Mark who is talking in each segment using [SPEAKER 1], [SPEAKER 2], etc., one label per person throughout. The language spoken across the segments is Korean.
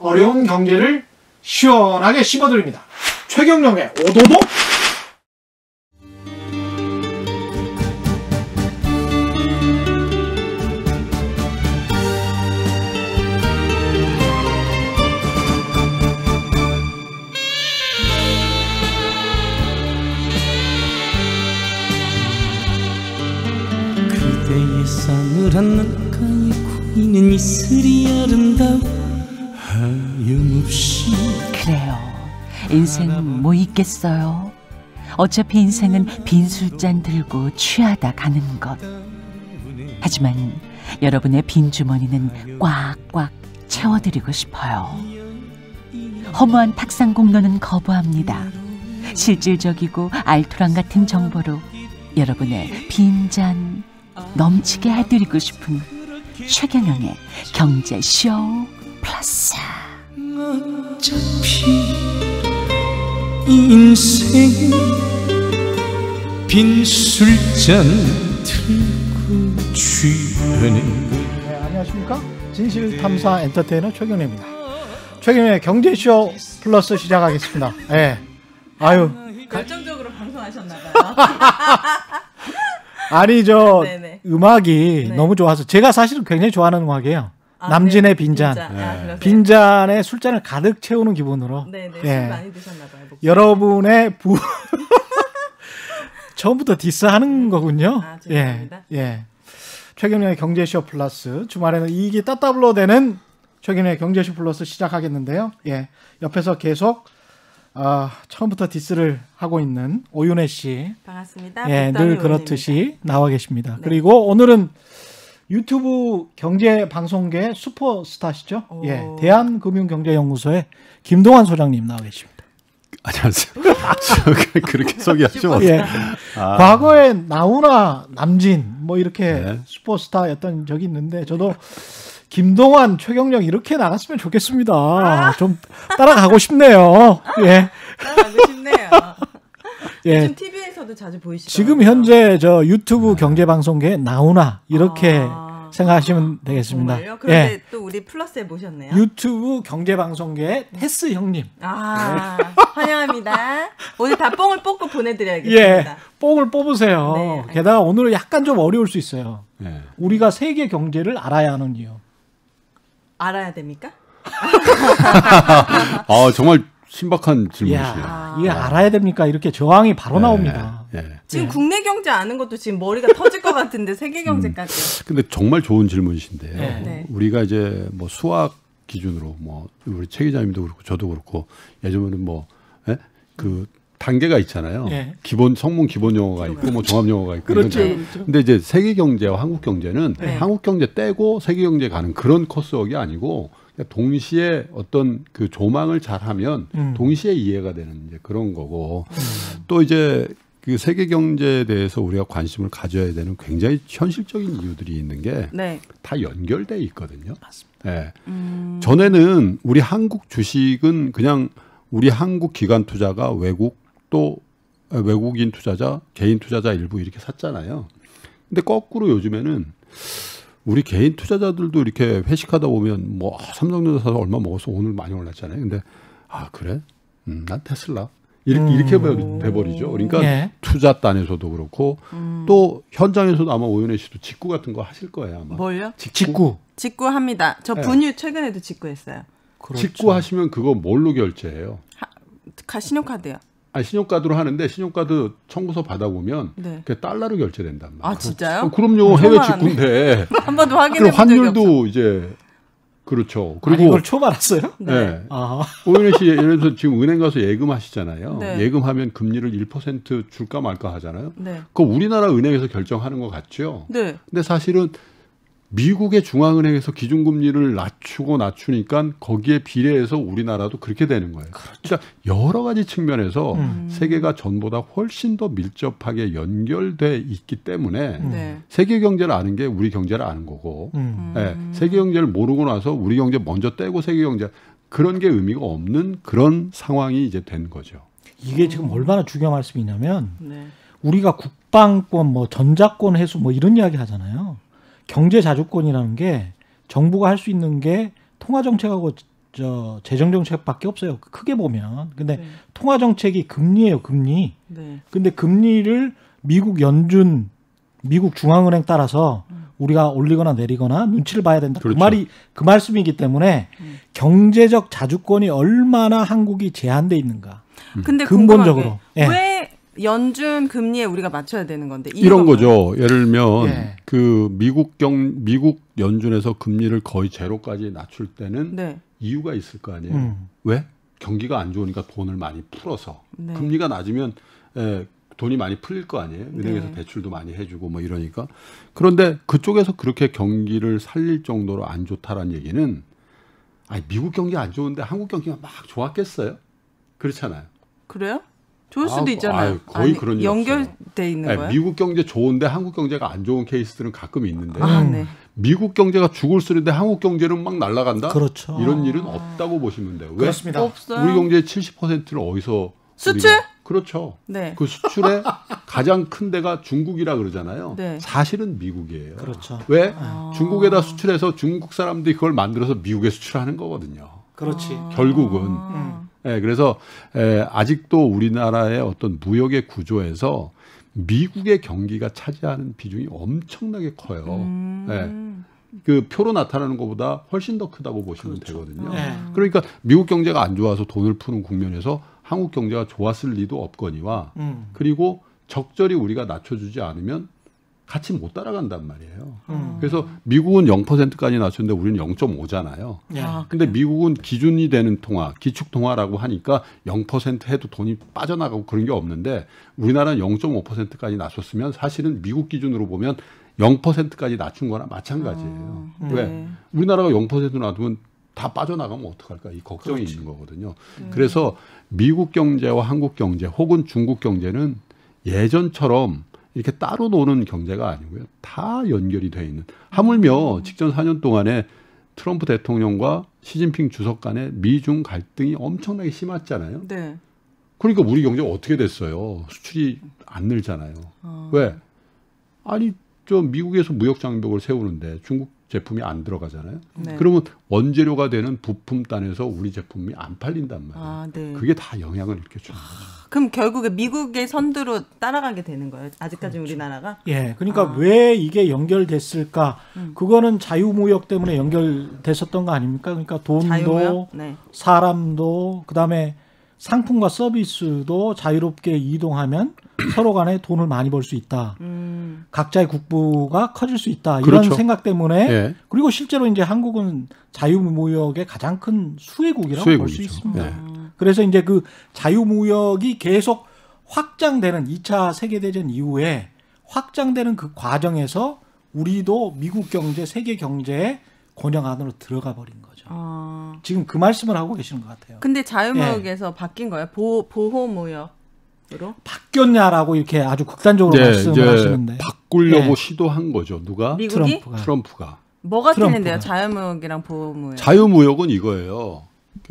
[SPEAKER 1] 어려운 경제를 시원하게 씹어드립니다. 최경령의 오도독 인생 뭐 있겠어요. 어차피 인생은 빈 술잔 들고 취하다 가는 것.
[SPEAKER 2] 하지만 여러분의 빈 주머니는 꽉꽉 채워드리고 싶어요. 허무한 탁상 공론은 거부합니다. 실질적이고 알토란 같은 정보로 여러분의 빈잔 넘치게 해드리고 싶은 최경영의 경제쇼 플러스. 어차피
[SPEAKER 1] 인생빈
[SPEAKER 3] 술잔
[SPEAKER 1] 들고
[SPEAKER 3] 주변에 네,
[SPEAKER 1] 안녕하십니까 진실탐사 엔터테이너 최경래입니다 최경래 경제쇼 플러스 시작하겠습니다 예 네. 아유 결정적으로
[SPEAKER 2] 방송하셨나봐요
[SPEAKER 1] 아니 저 네네. 음악이 네 너무 좋아서 제가 사실은 굉장히 좋아하는 음악이에요 아, 남진의 빈잔. 빈잔. 아, 네. 빈잔에 술잔을 가득 채우는 기분으로. 네, 네. 예. 술 많이 드셨나 봐요. 여러분의 부 처음부터 디스하는 음. 거군요. 아, 예. 예. 최경련의 경제쇼 플러스 주말에는 이익이 따따블로 되는 최경련의 경제쇼 플러스 시작하겠는데요. 예. 옆에서 계속 아, 처음부터 디스를 하고 있는 오윤혜 씨. 반갑습니다. 예, 늘 그렇듯이 의원입니다. 나와 계십니다. 네. 그리고 오늘은 유튜브 경제 방송계 슈퍼스타시죠? 어... 예, 대한금융경제연구소의 김동환 소장님 나와 계십니다.
[SPEAKER 3] 안녕하세요. 그렇게 소개하시면 어떡 예. 아...
[SPEAKER 1] 과거에 나훈아, 남진 뭐 이렇게 네. 슈퍼스타였던 적이 있는데 저도 김동환, 최경령 이렇게 나갔으면 좋겠습니다. 아! 좀 따라가고 싶네요. 예. 따라가고 싶네요. 예. 요즘
[SPEAKER 2] TV에서도 자주 보이시죠. 지금 현재
[SPEAKER 1] 저 유튜브 아. 경제 방송계에 나오나 이렇게 아, 생각하시면 되겠습니다. 정말요? 그런데 예.
[SPEAKER 2] 또 우리 플러스에 모셨네요.
[SPEAKER 1] 유튜브 경제 방송계 테스 형님.
[SPEAKER 2] 아 네. 환영합니다. 오늘 다 뽕을 뽑고 보내드려야겠습니다. 예,
[SPEAKER 1] 뽕을 뽑으세요. 네, 게다가 오늘 약간 좀 어려울 수 있어요. 예. 우리가 세계 경제를 알아야 하는 이유.
[SPEAKER 2] 알아야 됩니까?
[SPEAKER 1] 아 정말 신박한 질문이시네요. 아. 이게 알아야 됩니까? 이렇게 저항이
[SPEAKER 3] 바로 네, 나옵니다. 네. 지금 네.
[SPEAKER 2] 국내 경제 아는 것도 지금 머리가 터질 것 같은데 세계 음. 경제까지.
[SPEAKER 3] 음, 근데 정말 좋은 질문이신데요. 네. 네. 우리가 이제 뭐 수학 기준으로 뭐 우리 최 기자님도 그렇고 저도 그렇고 예전에는 뭐그 예? 단계가 있잖아요. 네. 기본 성문 기본 영어가 있고 뭐 종합 영어가 있고 그렇죠. 근데 이제 세계 경제와 한국 경제는 한국 경제 떼고 세계 경제 가는 그런 코스웍이 아니고 그러니까 동시에 어떤 그 조망을 잘하면 음. 동시에 이해가 되는 이제 그런 거고 음. 또 이제 그 세계 경제에 대해서 우리가 관심을 가져야 되는 굉장히 현실적인 이유들이 있는 게다 네. 연결돼 있거든요. 맞습니다. 예. 음. 전에는 우리 한국 주식은 그냥 우리 한국 기관 투자가 외국 또 외국인 투자자, 개인 투자자 일부 이렇게 샀잖아요. 근데 거꾸로 요즘에는 우리 개인 투자자들도 이렇게 회식하다 보면 뭐 아, 삼성전자 사서 얼마 먹어서 오늘 많이 올랐잖아요. 근데 아 그래? 음, 난 테슬라 이렇게 음. 이렇게 뭐 돼버리죠. 그러니까 예. 투자 단에서도 그렇고 음. 또 현장에서도 아마 오연혜 씨도 직구 같은 거 하실 거예요 아마. 뭘요? 직구.
[SPEAKER 2] 직구 합니다. 저 예. 분유 네. 최근에도 직구했어요.
[SPEAKER 3] 그렇죠. 직구하시면 그거 뭘로 결제해요?
[SPEAKER 2] 하, 신용카드요.
[SPEAKER 3] 아니 신용카드로 하는데 신용카드 청구서 받아보면 네. 그게 달러로 결제된단 말이에요.
[SPEAKER 2] 아 진짜요? 어, 그럼요. 해외 직구인데
[SPEAKER 1] 한번 확인해 본 환율도
[SPEAKER 3] 이제 그렇죠. 그리고 아니, 그걸 처음 았어요 네. 네. 아. 오윤혜 씨 예를 들어서 지금 은행 가서 예금하시잖아요. 네. 예금하면 금리를 1% 줄까 말까 하잖아요. 네. 그거 우리나라 은행에서 결정하는 것 같죠. 네. 근데 사실은 미국의 중앙은행에서 기준금리를 낮추고 낮추니까 거기에 비례해서 우리나라도 그렇게 되는 거예요. 그렇죠. 그러니까 여러 가지 측면에서 음. 세계가 전보다 훨씬 더 밀접하게 연결돼 있기 때문에 음. 네. 세계 경제를 아는 게 우리 경제를 아는 거고 음. 네, 세계 경제를 모르고 나서 우리 경제 먼저 떼고 세계 경제 그런 게 의미가 없는 그런 상황이 이제 된 거죠.
[SPEAKER 1] 이게 지금 얼마나 중요한 말씀이냐면 네. 우리가 국방권, 뭐 전자권 해수뭐 이런 이야기 하잖아요. 경제 자주권이라는 게 정부가 할 수 있는 게 통화 정책하고 저 재정 정책밖에 없어요. 크게 보면. 근데 네. 통화 정책이 금리예요, 금리. 네. 근데 금리를 미국 연준 미국 중앙은행 따라서 음. 우리가 올리거나 내리거나 눈치를 봐야 된다. 그 그렇죠. 그 말이 그 말씀이기 때문에 음. 경제적 자주권이 얼마나 한국이 제한돼 있는가. 근데 근본적으로 예. 왜
[SPEAKER 2] 연준 금리에 우리가 맞춰야 되는 건데 이런
[SPEAKER 3] 거죠. 예를 들면 네. 그 미국 경 미국 연준에서 금리를 거의 제로까지 낮출 때는 네. 이유가 있을 거 아니에요. 음. 왜? 경기가 안 좋으니까 돈을 많이 풀어서 네. 금리가 낮으면 에, 예, 돈이 많이 풀릴 거 아니에요. 은행에서 네. 대출도 많이 해주고 뭐 이러니까 그런데 그쪽에서 그렇게 경기를 살릴 정도로 안 좋다라는 얘기는 아니 미국 경기 안 좋은데 한국 경기가 막 좋았겠어요? 그렇잖아요.
[SPEAKER 2] 그래요? 좋을 아, 수도 아, 있잖아요. 아, 거의 아니, 그런 연결돼 있는 네, 거예요. 미국
[SPEAKER 3] 경제 좋은데 한국 경제가 안 좋은 케이스들은 가끔 있는데 아, 네. 미국 경제가 죽을 쓰는데 한국 경제는 막 날아간다. 그렇죠. 이런 아. 일은 없다고 보시면 돼요. 왜? 그렇습니다. 없어요. 우리 경제의 70%를 어디서 수출? 그렇죠. 네. 그 수출의 가장 큰 데가 중국이라 그러잖아요. 네. 사실은 미국이에요. 그렇죠. 왜? 아. 중국에다 수출해서 중국 사람들이 그걸 만들어서 미국에 수출하는 거거든요. 그렇지. 결국은 음. 예, 그래서 에, 예, 아직도 우리나라의 어떤 무역의 구조에서 미국의 경기가 차지하는 비중이 엄청나게 커요. 음. 예. 그 표로 나타나는 것보다 훨씬 더 크다고 보시면 그렇죠. 되거든요. 네. 그러니까 미국 경제가 안 좋아서 돈을 푸는 국면에서 한국 경제가 좋았을 리도 없거니와 음. 그리고 적절히 우리가 낮춰주지 않으면 같이 못 따라간단 말이에요. 음. 그래서 미국은 0%까지 낮췄는데 우리는 0.5잖아요. 예. 아, 근데 미국은 기준이 되는 통화, 기축 통화라고 하니까 0% 해도 돈이 빠져나가고 그런 게 없는데 우리나라는 0.5%까지 낮췄으면 사실은 미국 기준으로 보면 0%까지 낮춘 거나 마찬가지예요. 아, 네. 왜? 우리나라가 0% 놔두면 다 빠져나가면 어떡할까 이 걱정이 그렇지. 있는 거거든요. 음. 그래서 미국 경제와 한국 경제 혹은 중국 경제는 예전처럼 이렇게 따로 노는 경제가 아니고요. 다 연결이 돼 있는. 하물며 음. 직전 4년 동안에 트럼프 대통령과 시진핑 주석 간의 미중 갈등이 엄청나게 심했잖아요. 네. 그러니까 우리 경제가 어떻게 됐어요? 수출이 안 늘잖아요. 어. 왜? 아니, 저 미국에서 무역 장벽을 세우는데 중국 제품이 안 들어가잖아요. 네. 그러면 원재료가 되는 부품 단에서 우리 제품이 안 팔린단 말이에요. 아, 네. 그게 다 영향을 이렇게 주는 거죠.
[SPEAKER 2] 그럼 결국에 미국의 선두로 따라가게 되는 거예요. 아직까지 그렇죠. 우리나라가.
[SPEAKER 1] 예. 그러니까 아.
[SPEAKER 3] 왜 이게 연결됐을까?
[SPEAKER 1] 음. 그거는 자유무역 때문에 연결됐었던 거 아닙니까? 그러니까 돈도 네. 사람도 그다음에 상품과 서비스도 자유롭게 이동하면 서로 간에 돈을 많이 벌 수 있다. 음. 각자의 국부가 커질 수 있다. 그렇죠. 이런 생각 때문에 예. 그리고 실제로 이제 한국은 자유무역의 가장 큰 수혜국이라고 볼 수 있습니다. 예. 그래서 이제 그 자유무역이 계속 확장되는 2차 세계대전 이후에 확장되는 그 과정에서 우리도 미국 경제, 세계 경제의 권역 안으로 들어가 버린 거죠. 어... 지금 그 말씀을 하고 계시는 것 같아요. 근데
[SPEAKER 2] 자유무역에서 예. 바뀐 거예요? 보호무역.
[SPEAKER 1] 바뀌었냐라고 이렇게 아주 극단적으로 네, 말씀 하시는데 바꾸려고 네. 시도한
[SPEAKER 3] 거죠. 누가 미국이? 트럼프가. 트럼프가. 뭐가 틀린데요?
[SPEAKER 2] 자유무역이랑 보호무역.
[SPEAKER 3] 자유무역은 이거예요.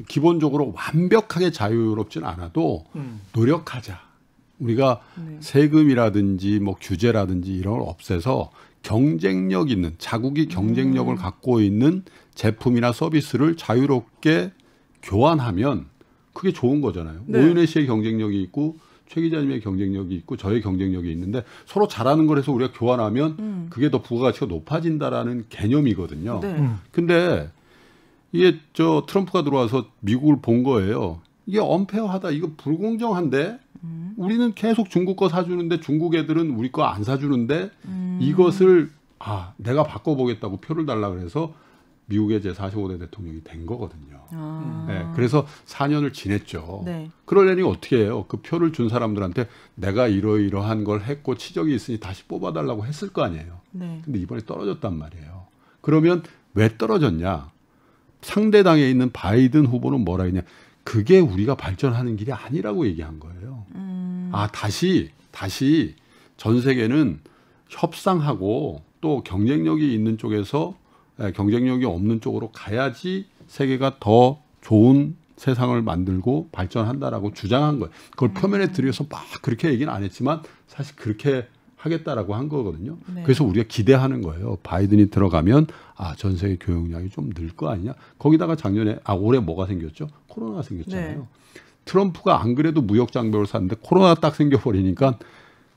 [SPEAKER 3] 기본적으로 완벽하게 자유롭진 않아도 음. 노력하자. 우리가 네. 세금이라든지 뭐 규제라든지 이런 걸 없애서 경쟁력 있는 자국이 경쟁력을 음. 갖고 있는 제품이나 서비스를 자유롭게 교환하면 그게 좋은 거잖아요. 네. 오윤혜 씨의 경쟁력이 있고 최 기자님의 경쟁력이 있고 저의 경쟁력이 있는데 서로 잘하는 걸 해서 우리가 교환하면 음. 그게 더 부가가치가 높아진다라는 개념이거든요. 네. 음. 근데 이게 저 트럼프가 들어와서 미국을 본 거예요. 이게 엄폐화하다 이거 불공정한데 음. 우리는 계속 중국 거 사주는데 중국 애들은 우리 거 안 사주는데 음. 이것을 아 내가 바꿔보겠다고 표를 달라 그래서 미국의 제 45대 대통령이 된 거거든요. 아. 네, 그래서 4년을 지냈죠. 네. 그러려니 어떻게 해요? 그 표를 준 사람들한테 내가 이러이러한 걸 했고 치적이 있으니 다시 뽑아달라고 했을 거 아니에요. 네. 근데 이번에 떨어졌단 말이에요. 그러면 왜 떨어졌냐? 상대당에 있는 바이든 후보는 뭐라 했냐? 그게 우리가 발전하는 길이 아니라고 얘기한 거예요. 음. 아, 다시, 다시 전 세계는 협상하고 또 경쟁력이 있는 쪽에서 예, 경쟁력이 없는 쪽으로 가야지 세계가 더 좋은 세상을 만들고 발전한다라고 주장한 거예요. 그걸 네. 표면에 들여서 막 그렇게 얘기는 안 했지만 사실 그렇게 하겠다라고 한 거거든요. 네. 그래서 우리가 기대하는 거예요. 바이든이 들어가면 아, 전 세계 교역량이 좀 늘 거 아니냐. 거기다가 작년에 아, 올해 뭐가 생겼죠? 코로나가 생겼잖아요. 네. 트럼프가 안 그래도 무역 장벽을 샀는데 코로나 딱 생겨 버리니까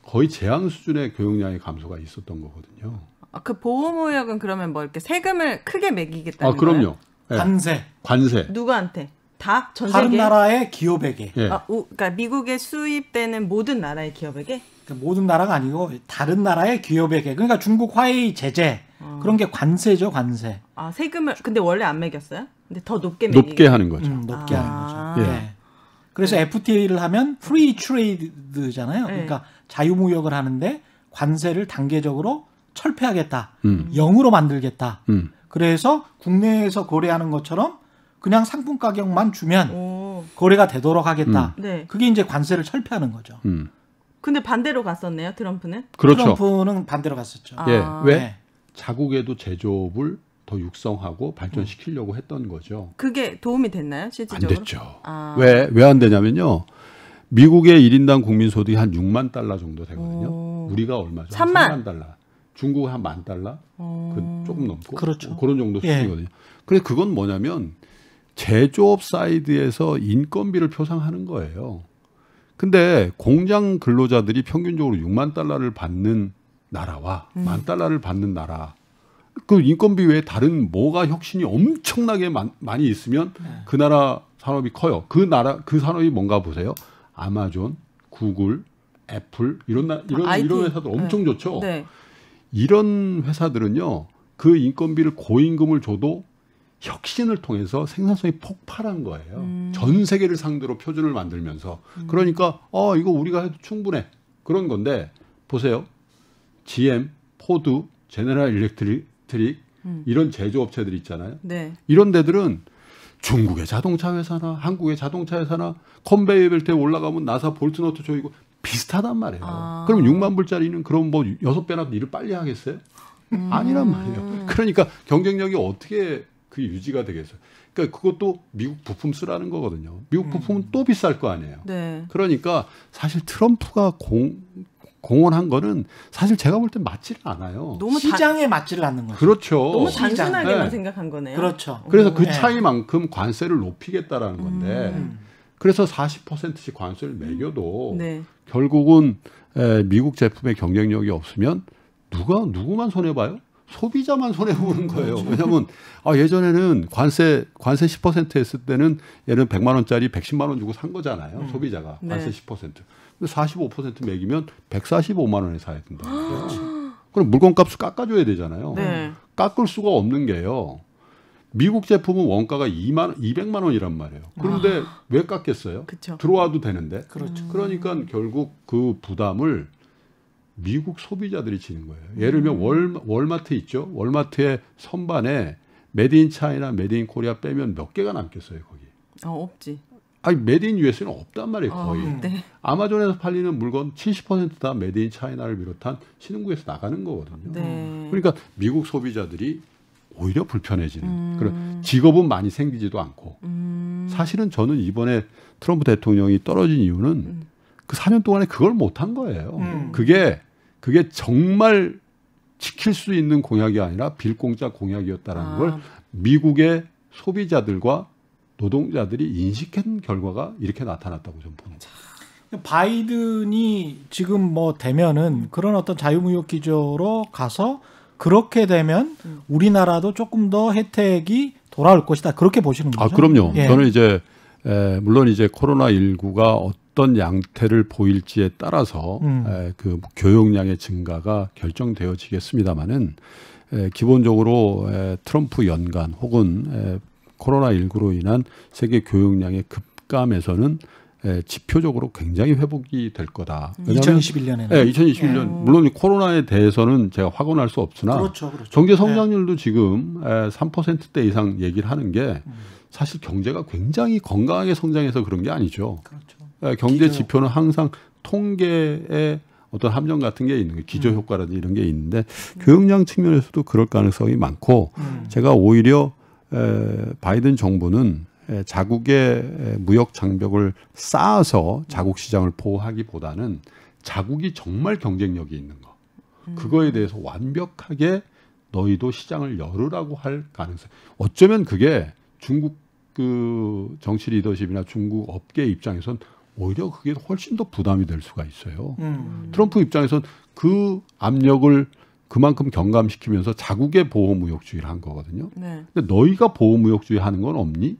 [SPEAKER 3] 거의 재앙 수준의 교역량의 감소가 있었던 거거든요.
[SPEAKER 2] 아, 그 보호무역은 그러면 뭐 이렇게 세금을 크게 매기겠다는 아, 그럼요.
[SPEAKER 3] 예. 관세. 관세.
[SPEAKER 2] 누구한테? 다? 전 세계? 다른 나라의
[SPEAKER 1] 기업에게. 예. 아,
[SPEAKER 2] 우, 그러니까 미국에 수입되는 모든 나라의
[SPEAKER 1] 기업에게? 그러니까 모든 나라가 아니고 다른 나라의 기업에게. 그러니까 중국 화웨이 제재 어. 그런 게 관세죠, 관세.
[SPEAKER 2] 아, 세금을 근데 원래 안 매겼어요? 근데 더 높게 매기 높게 하는 거죠. 음,
[SPEAKER 1] 높게 아. 하는 거죠. 아. 예. 예. 그래서 네. FTA를 하면 프리 트레이드잖아요. 네. 그러니까 자유무역을 하는데 관세를 단계적으로 철폐하겠다. 음. 0으로 만들겠다. 음. 그래서 국내에서 거래하는 것처럼 그냥 상품 가격만 주면 오. 거래가 되도록 하겠다. 음. 네. 그게 이제 관세를 철폐하는 거죠. 음.
[SPEAKER 2] 근데 반대로 갔었네요, 트럼프는?
[SPEAKER 1] 그렇죠. 트럼프는 반대로 갔었죠.
[SPEAKER 3] 예. 아. 예. 왜? 네. 자국에도 제조업을 더 육성하고 발전시키려고 했던 거죠.
[SPEAKER 2] 그게 도움이 됐나요, 실질적으로? 안 됐죠. 아.
[SPEAKER 3] 왜, 왜 안 되냐면요. 미국의 1인당 국민 소득이 한 6만 달러 정도 되거든요. 오. 우리가 얼마죠? 3만. 3만 달러. 중국 한 만 달러, 어... 그 음, 조금 넘고 그렇죠. 뭐 그런 정도 예. 수준이거든요. 예. 근데 그건 뭐냐면 제조업 사이드에서 인건비를 표상하는 거예요. 근데 공장 근로자들이 평균적으로 6만 달러를 받는 나라와 음. 만 달러를 받는 나라 그 인건비 외에 다른 뭐가 혁신이 엄청나게 마, 많이 있으면 네. 그 나라 산업이 커요. 그 나라 그 산업이 뭔가 보세요. 아마존, 구글, 애플 이런 나, 이런 아, 이런 회사도 엄청 네. 좋죠. 네. 이런 회사들은요 그 인건비를 고임금을 줘도 혁신을 통해서 생산성이 폭발한 거예요. 음. 전 세계를 상대로 표준을 만들면서 음. 그러니까 어 이거 우리가 해도 충분해 그런 건데 보세요 GM, 포드, 제네랄 일렉트릭 음. 이런 제조업체들 있잖아요. 네. 이런 데들은 중국의 자동차 회사나 한국의 자동차 회사나 컨베이어 벨트에 올라가면 나사 볼트노트 조이고 비슷하단 말이에요. 아. 그럼 6만 불짜리는 그럼 뭐 6배나 일을 빨리 하겠어요?
[SPEAKER 1] 음. 아니란 말이에요. 음.
[SPEAKER 3] 그러니까 경쟁력이 어떻게 그 유지가 되겠어요? 그러니까 그것도 미국 부품 쓰라는 거거든요. 미국 음. 부품은 음. 또 비쌀 거 아니에요. 네. 그러니까 사실 트럼프가 공 공헌한 거는 사실 제가 볼 때 맞지를 않아요. 너무 시장에 단... 맞지를 않는 거죠. 그렇죠. 너무 단순하게만 네.
[SPEAKER 2] 생각한 거네요. 그렇죠. 그래서 오. 그 네.
[SPEAKER 3] 차이만큼 관세를 높이겠다라는 건데 음. 그래서 40%씩 관세를 매겨도 음. 네. 결국은 미국 제품의 경쟁력이 없으면 누가 누구만 손해 봐요? 소비자만 손해 보는 거예요. 그렇죠. 왜냐하면 아, 예전에는 관세 관세 10% 했을 때는 얘는 100만 원짜리 110만 원 주고 산 거잖아요. 음. 소비자가 네. 관세 네. 10%. 근데 45% 매기면 145만 원에 사야 된다.
[SPEAKER 2] 아.
[SPEAKER 3] 그럼 물건값을 깎아줘야 되잖아요. 네. 깎을 수가 없는 게요. 미국 제품은 원가가 2만 200만 원이란 말이에요. 그런데 아. 왜 깎겠어요? 그쵸. 들어와도 되는데. 그렇죠. 그러니까 음. 결국 그 부담을 미국 소비자들이 지는 거예요. 음. 예를 들면 월, 월마트 있죠. 월마트의 선반에 메디인 차이나 메디인 코리아 빼면 몇 개가 남겠어요, 거기. 어, 없지. 아니 메디인 US는 없단 말이에요 아, 거의. 어, 네. 아마존에서 팔리는 물건 70%다 메디인 차이나를 비롯한 신흥국에서 나가는 거거든요. 네. 그러니까 미국 소비자들이 오히려 불편해지는 음. 그런 직업은 많이 생기지도 않고 음. 사실은 저는 이번에 트럼프 대통령이 떨어진 이유는 음. 그 4년 동안에 그걸 못한 거예요. 음. 그게 그게 정말 지킬 수 있는 공약이 아니라 빌공짜 공약이었다라는 아. 걸 미국의 소비자들과 노동자들이 인식한 결과가 이렇게 나타났다고 저는 보는
[SPEAKER 1] 거예요.
[SPEAKER 3] 바이든이
[SPEAKER 1] 지금 뭐 되면은 그런 어떤 자유무역 기조로 가서 그렇게 되면 우리나라도 조금 더 혜택이 돌아올 것이다. 그렇게 보시는 아, 거죠? 아, 그럼요. 예. 저는 이제
[SPEAKER 3] 에, 물론 이제 코로나 19가 어떤 양태를 보일지에 따라서 음. 에, 그 교역량의 증가가 결정되어지겠습니다만은 기본적으로 에, 트럼프 연간 혹은 에, 코로나 19로 인한 세계 교역량의 급감에서는 예, 지표적으로 굉장히 회복이 될 거다. 2021년에는. 음. 예, 2021년. 예. 물론 코로나에 대해서는 제가 확언할 수 없으나 그렇죠, 그렇죠. 경제 예. 성장률도 예. 지금 3%대 이상 얘기를 하는 게 음. 사실 경제가 굉장히 건강하게 성장해서 그런 게 아니죠. 그렇죠. 예, 경제 기저. 지표는 항상 통계에 어떤 함정 같은 게 있는 게 기저 음. 효과라든지 이런 게 있는데 음. 교역량 측면에서도 그럴 가능성이 많고 음. 제가 오히려 에, 예, 바이든 정부는 자국의 무역 장벽을 쌓아서 자국 시장을 보호하기보다는 자국이 정말 경쟁력이 있는 거. 음. 그거에 대해서 완벽하게 너희도 시장을 열으라고 할 가능성. 어쩌면 그게 중국 그 정치 리더십이나 중국 업계 입장에선 오히려 그게 훨씬 더 부담이 될 수가 있어요. 음. 트럼프 입장에선 그 압력을 그만큼 경감시키면서 자국의 보호무역주의를 한 거거든요. 네. 근데 너희가 보호무역주의 하는 건 없니?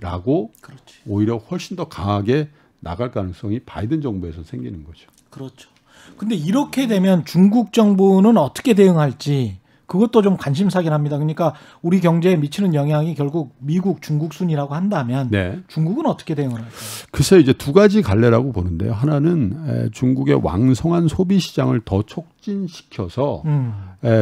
[SPEAKER 3] 라고 그렇지. 오히려 훨씬 더 강하게 나갈 가능성이 바이든 정부에서 생기는 거죠. 그렇죠.
[SPEAKER 1] 근데 이렇게 되면 중국 정부는 어떻게 대응할지 그것도 좀 관심사긴 합니다. 그러니까 우리 경제에 미치는 영향이 결국 미국, 중국 순이라고 한다면 네. 중국은 어떻게 대응을 할까요?
[SPEAKER 3] 글쎄 이제 두 가지 갈래라고 보는데요. 하나는 중국의 왕성한 소비 시장을 더 촉진시켜서 음.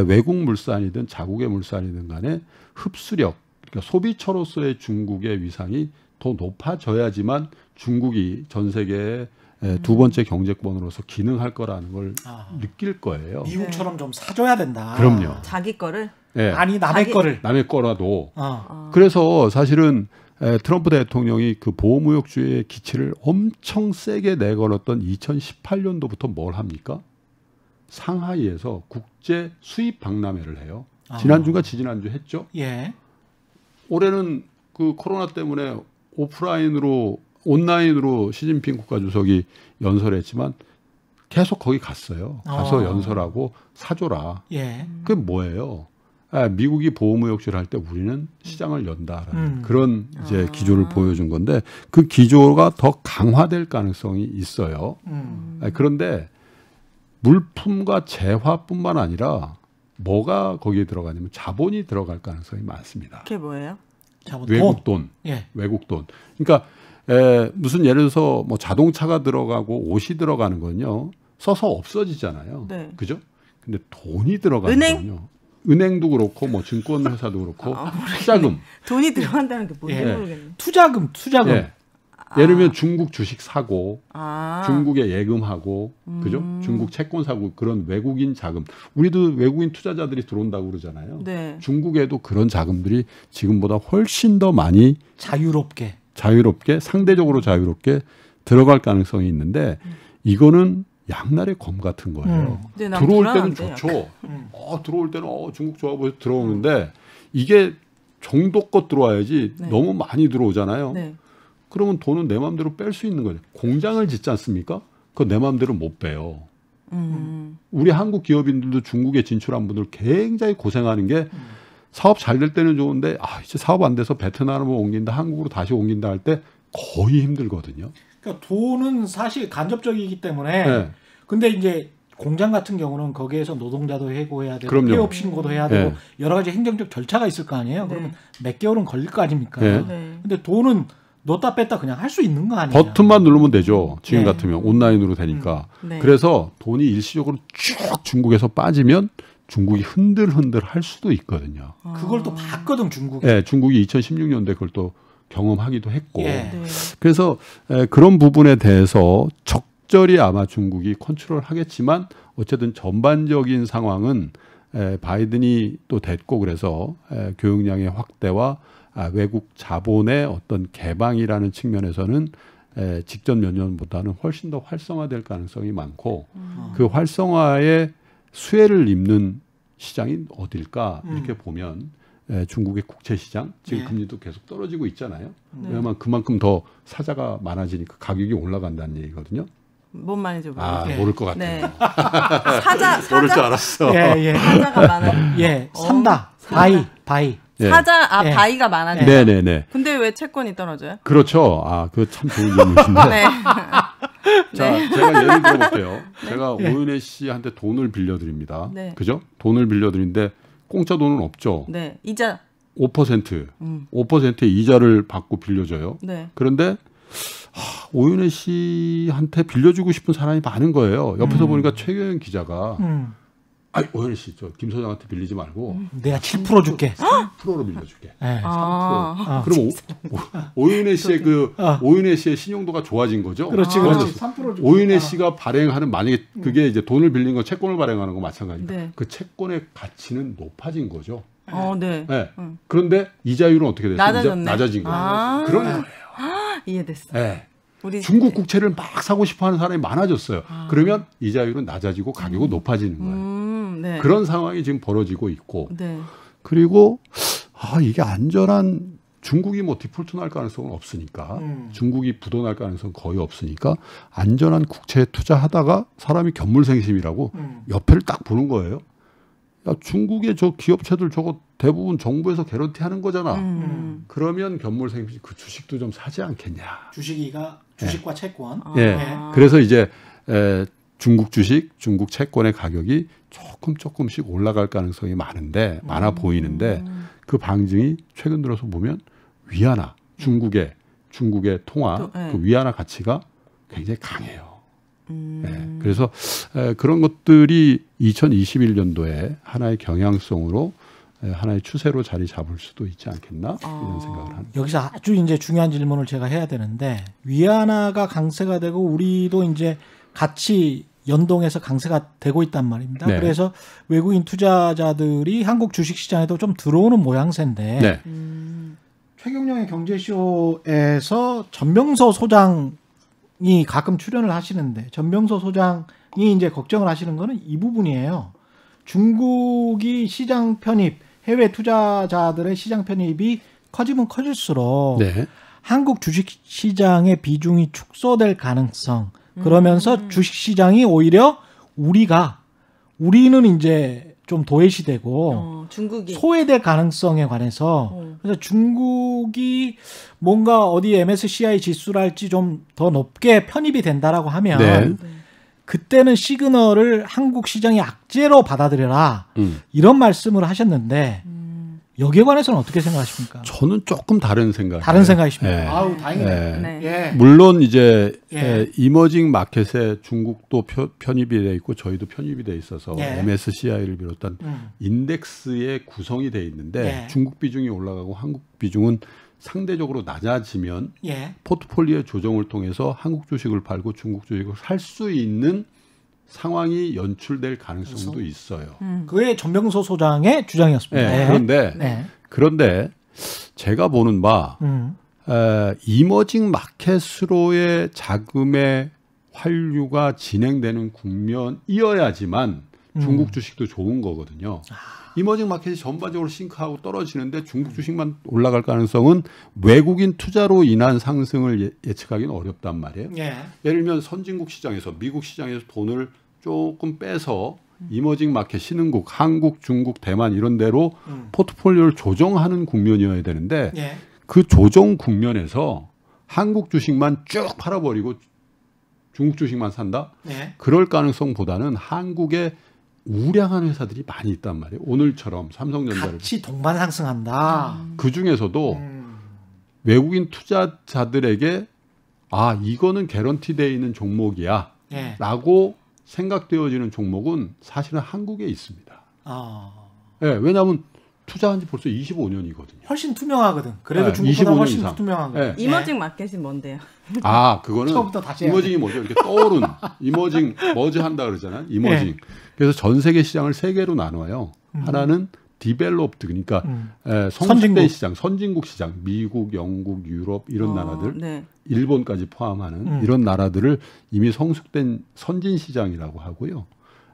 [SPEAKER 3] 외국 물산이든 자국의 물산이든 간에 흡수력 그러니까 소비처로서의 중국의 위상이 더 높아져야지만 중국이 전 세계에 두 음. 번째 경제권으로서 기능할 거라는 걸 아. 느낄 거예요.
[SPEAKER 1] 미국처럼 좀 사줘야 된다. 그럼요. 자기 거를?
[SPEAKER 3] 네. 아니 남의 자기... 거를. 남의 거라도. 어. 어. 그래서 사실은 트럼프 대통령이 그 보호무역주의의 기치를 엄청 세게 내걸었던 2018년도부터 뭘 합니까? 상하이에서 국제 수입 박람회를 해요. 지난주가 아. 지난주 했죠. 예. 올해는 그 코로나 때문에 오프라인으로 온라인으로 시진핑 국가주석이 연설했지만 계속 거기 갔어요. 가서 어. 연설하고 사줘라. 예. 그게 뭐예요? 아, 미국이 보호무역질 할때 우리는 시장을 연다라는 음. 그런 이제 아. 기조를 보여준 건데 그 기조가 더 강화될 가능성이 있어요. 음. 아, 그런데 물품과 재화뿐만 아니라 뭐가 거기에 들어가냐면 자본이 들어갈 가능성이 많습니다.
[SPEAKER 2] 그게 뭐예요? 자본 외국 돈. 예.
[SPEAKER 3] 외국 돈. 그러니까 에, 무슨 예를 들어서 뭐 자동차가 들어가고 옷이 들어가는 건요. 써서 없어지잖아요. 네. 그죠? 근데 돈이 들어가는 은행? 건요. 은행도 그렇고 뭐 증권회사도 그렇고 아, 투자금 돈이
[SPEAKER 2] 들어간다는 게 뭔지 예. 모르겠네.
[SPEAKER 3] 투자금, 투자금. 예. 아. 예를 들면 중국 주식 사고, 아. 중국에 예금하고, 음. 그죠? 중국 채권 사고 그런 외국인 자금. 우리도 외국인 투자자들이 들어온다고 그러잖아요. 네. 중국에도 그런 자금들이 지금보다 훨씬 더 많이 자유롭게 자유롭게 상대적으로 자유롭게 들어갈 가능성이 있는데 음. 이거는 양날의 검 같은 거예요. 음. 네, 들어올 때는 좋죠. 음. 어, 들어올 때는 어, 중국 좋아 보여서 들어오는데 이게 정도껏 들어와야지 네. 너무 많이 들어오잖아요. 네. 그러면 돈은 내 마음대로 뺄 수 있는 거죠. 공장을 짓지 않습니까? 그거 내 마음대로 못 빼요. 음. 우리 한국 기업인들도 중국에 진출한 분들 굉장히 고생하는 게 음. 사업 잘 될 때는 좋은데 아 이제 사업 안 돼서 베트남으로 옮긴다 한국으로 다시 옮긴다 할 때 거의 힘들거든요.
[SPEAKER 1] 그러니까 돈은 사실 간접적이기 때문에 네. 근데 이제 공장 같은 경우는 거기에서 노동자도 해고해야 되고 그럼요. 폐업 신고도 해야 되고 네. 여러 가지 행정적 절차가 있을 거 아니에요. 그러면 네. 몇 개월은 걸릴 거 아닙니까? 네. 네. 근데 돈은 넣다 뺐다 그냥 할 수 있는 거 아니에요? 버튼만
[SPEAKER 3] 누르면 되죠. 지금 네. 같으면 온라인으로 되니까. 음, 네. 그래서 돈이 일시적으로 쭉 중국에서 빠지면 중국이 흔들흔들 할 수도 있거든요.
[SPEAKER 1] 아. 그걸 또 봤거든 중국이. 네,
[SPEAKER 3] 중국이 2016년도에 그걸 또 경험하기도 했고. 예. 네. 그래서 예, 그런 부분에 대해서 적절히 아마 중국이 컨트롤하겠지만 어쨌든 전반적인 상황은 예, 바이든이 또 됐고 그래서 교역량의 확대와 아, 외국 자본의 어떤 개방이라는 측면에서는 에, 직전 몇 년보다는 훨씬 더 활성화될 가능성이 많고 음. 그 활성화에 수혜를 입는 시장이 어딜까 이렇게 음. 보면 에, 중국의 국채 시장 지금 네. 금리도 계속 떨어지고 있잖아요. 음. 네. 왜냐하면 그만큼 더 사자가 많아지니까 가격이 올라간다는 얘기거든요. 뭔 말인지 모르겠 아, 네. 모를 것 같아요. 네. 사자, 사자 모를 줄 알았어. 예, 예. 사자가 많아. 예, 어. 산다.
[SPEAKER 1] 어,
[SPEAKER 2] 바이,
[SPEAKER 3] 바이. 예. 사자 아 예. 네. 바위가
[SPEAKER 2] 많아져요. 네네네. 네. 근데 왜 채권이 떨어져요?
[SPEAKER 3] 그렇죠. 아 그 참 좋은 질문인데. 네. 자 네. 제가 예를 들어볼게요. 제가 네. 오윤혜 씨한테 돈을 빌려드립니다. 네. 그죠? 돈을 빌려드린데 공짜 돈은 없죠.
[SPEAKER 2] 네. 이자
[SPEAKER 3] 5% 음. 5%의 이자를 받고 빌려줘요. 네. 그런데 하, 오윤혜 씨한테 빌려주고 싶은 사람이 많은 거예요. 옆에서 음. 보니까 최경영 기자가 음. 아이, 오현 씨, 저김 소장한테 빌리지 말고. 음. 내가 7% 줄게. 3%로 빌려줄게. 네. 예. 3%.
[SPEAKER 1] 아. 그럼
[SPEAKER 3] 오, 윤혜 씨의 그, 아. 오윤혜 씨의 신용도가 좋아진 거죠? 그렇지, 아. 그렇지. 오윤혜 씨가 발행하는, 만약에 그게 이제 돈을 빌린 거 채권을 발행하는 거 마찬가지고. 네. 그 채권의 가치는 높아진 거죠. 어, 네. 네. 응. 그런데 이자율은 어떻게 됐어요? 낮아졌네. 낮아진 거예요. 아. 그런 거예요.
[SPEAKER 2] 이해됐어.
[SPEAKER 3] 네. 중국 국채를 막 사고 싶어 하는 사람이 많아졌어요. 아. 그러면 이자율은 낮아지고 가격은 음. 높아지는 거예요. 음. 네. 그런 상황이 지금 벌어지고 있고 네. 그리고 아 이게 안전한 중국이 뭐 디폴트 날 가능성은 없으니까 음. 중국이 부도 날 가능성은 거의 없으니까 안전한 국채에 투자하다가 사람이 견물생심이라고 음. 옆에를 딱 보는 거예요. 야, 중국의 저 기업체들 저거 대부분 정부에서 개런티 하는 거잖아. 음. 음. 그러면 견물생심 그 주식도 좀 사지 않겠냐. 주식이가 예. 주식과 네. 채권. 아. 예. 아. 네. 그래서 이제 에, 중국 주식, 중국 채권의 가격이 조금 조금씩 올라갈 가능성이 많은데 많아 음. 보이는데 그 방증이 최근 들어서 보면 위안화 중국의 중국의 통화 또, 네. 그 위안화 가치가 굉장히 강해요. 네. 음. 네. 그래서 에, 그런 것들이 2021년도에 하나의 경향성으로 에, 하나의 추세로 자리 잡을 수도 있지 않겠나 아. 이런 어. 생각을 합니다.
[SPEAKER 1] 여기서 아주 이제 중요한 질문을 제가 해야 되는데
[SPEAKER 3] 위안화가
[SPEAKER 1] 강세가 되고 우리도 이제 같이 연동해서 강세가 되고 있단 말입니다. 네. 그래서 외국인 투자자들이 한국 주식 시장에도 좀 들어오는 모양새인데 네. 음, 최경령의 경제쇼에서 전명서 소장이 가끔 출연을 하시는데 전명서 소장이 이제 걱정을 하시는 거는 이 부분이에요. 중국이 시장 편입, 해외 투자자들의 시장 편입이 커지면 커질수록 네. 한국 주식 시장의 비중이 축소될 가능성 그러면서 음. 주식 시장이 오히려 우리가 우리는 이제 좀 도외시되고 어, 소외될 가능성에 관해서 어. 그래서 중국이 뭔가 어디 MSCI 지수랄지 좀 더 높게 편입이 된다라고 하면 네. 그때는 시그널을 한국 시장의 악재로 받아들여라 음. 이런 말씀을 하셨는데 음. 여기에 관해서는 어떻게 생각하십니까?
[SPEAKER 3] 저는 조금 다른 생각. 다른 생각이십니까? 네. 아우 다행이네. 예. 네. 네. 물론 이제 예. 이머징 마켓에 중국도 표, 편입이 돼 있고 저희도 편입이 돼 있어서 예. MSCI를 비롯한 음. 인덱스의 구성이 돼 있는데 예. 중국 비중이 올라가고 한국 비중은 상대적으로 낮아지면 포트폴리오 조정을 통해서 한국 주식을 팔고 중국 주식을 살 수 있는 상황이 연출될 가능성도 그래서? 있어요.
[SPEAKER 1] 음. 그게 전병소 소장의 주장이었습니다. 네, 그런데 네.
[SPEAKER 3] 그런데 제가 보는 바 음. 에, 이머징 마켓으로의 자금의 환류가 진행되는 국면이어야지만 음. 중국 주식도 좋은 거거든요. 아. 이머징 마켓이 전반적으로 싱크하고 떨어지는데 중국 주식만 올라갈 가능성은 외국인 투자로 인한 상승을 예, 예측하기는 어렵단 말이에요. 예. 예를 들면 선진국 시장에서 미국 시장에서 돈을 조금 빼서 이머징 마켓, 신흥국, 한국, 중국, 대만 이런 데로 음. 포트폴리오를 조정하는 국면이어야 되는데 예. 그 조정 국면에서 한국 주식만 쭉 팔아버리고 중국 주식만 산다? 예. 그럴 가능성보다는 한국에 우량한 회사들이 많이 있단 말이에요. 오늘처럼 삼성전자를 같이 동반 상승한다. 음. 그 중에서도 음. 외국인 투자자들에게 아 이거는 개런티돼 있는 종목이야라고 예. 생각되어지는 종목은 사실은 한국에 있습니다. 아. 네, 왜냐하면 투자한 지 벌써 25년이거든요.
[SPEAKER 1] 훨씬 투명하거든.
[SPEAKER 3] 그래도 네, 중국보다 훨씬 이상. 투명하거든. 예. 네. 이머징 마켓이 뭔데요? 아, 그거는 이머징이 뭐죠? 이렇게 떠오른 이머징 머지 한다 그러잖아요. 이머징. 네. 그래서 전 세계 시장을 세 개로 나눠요. 음. 하나는 디벨롭드 그러니까 음. 에, 선진국. 시장, 선진국 시장, 미국, 영국, 유럽 이런 어, 나라들, 네. 일본까지 포함하는 음. 이런 나라들을 이미 성숙된 선진 시장이라고 하고요.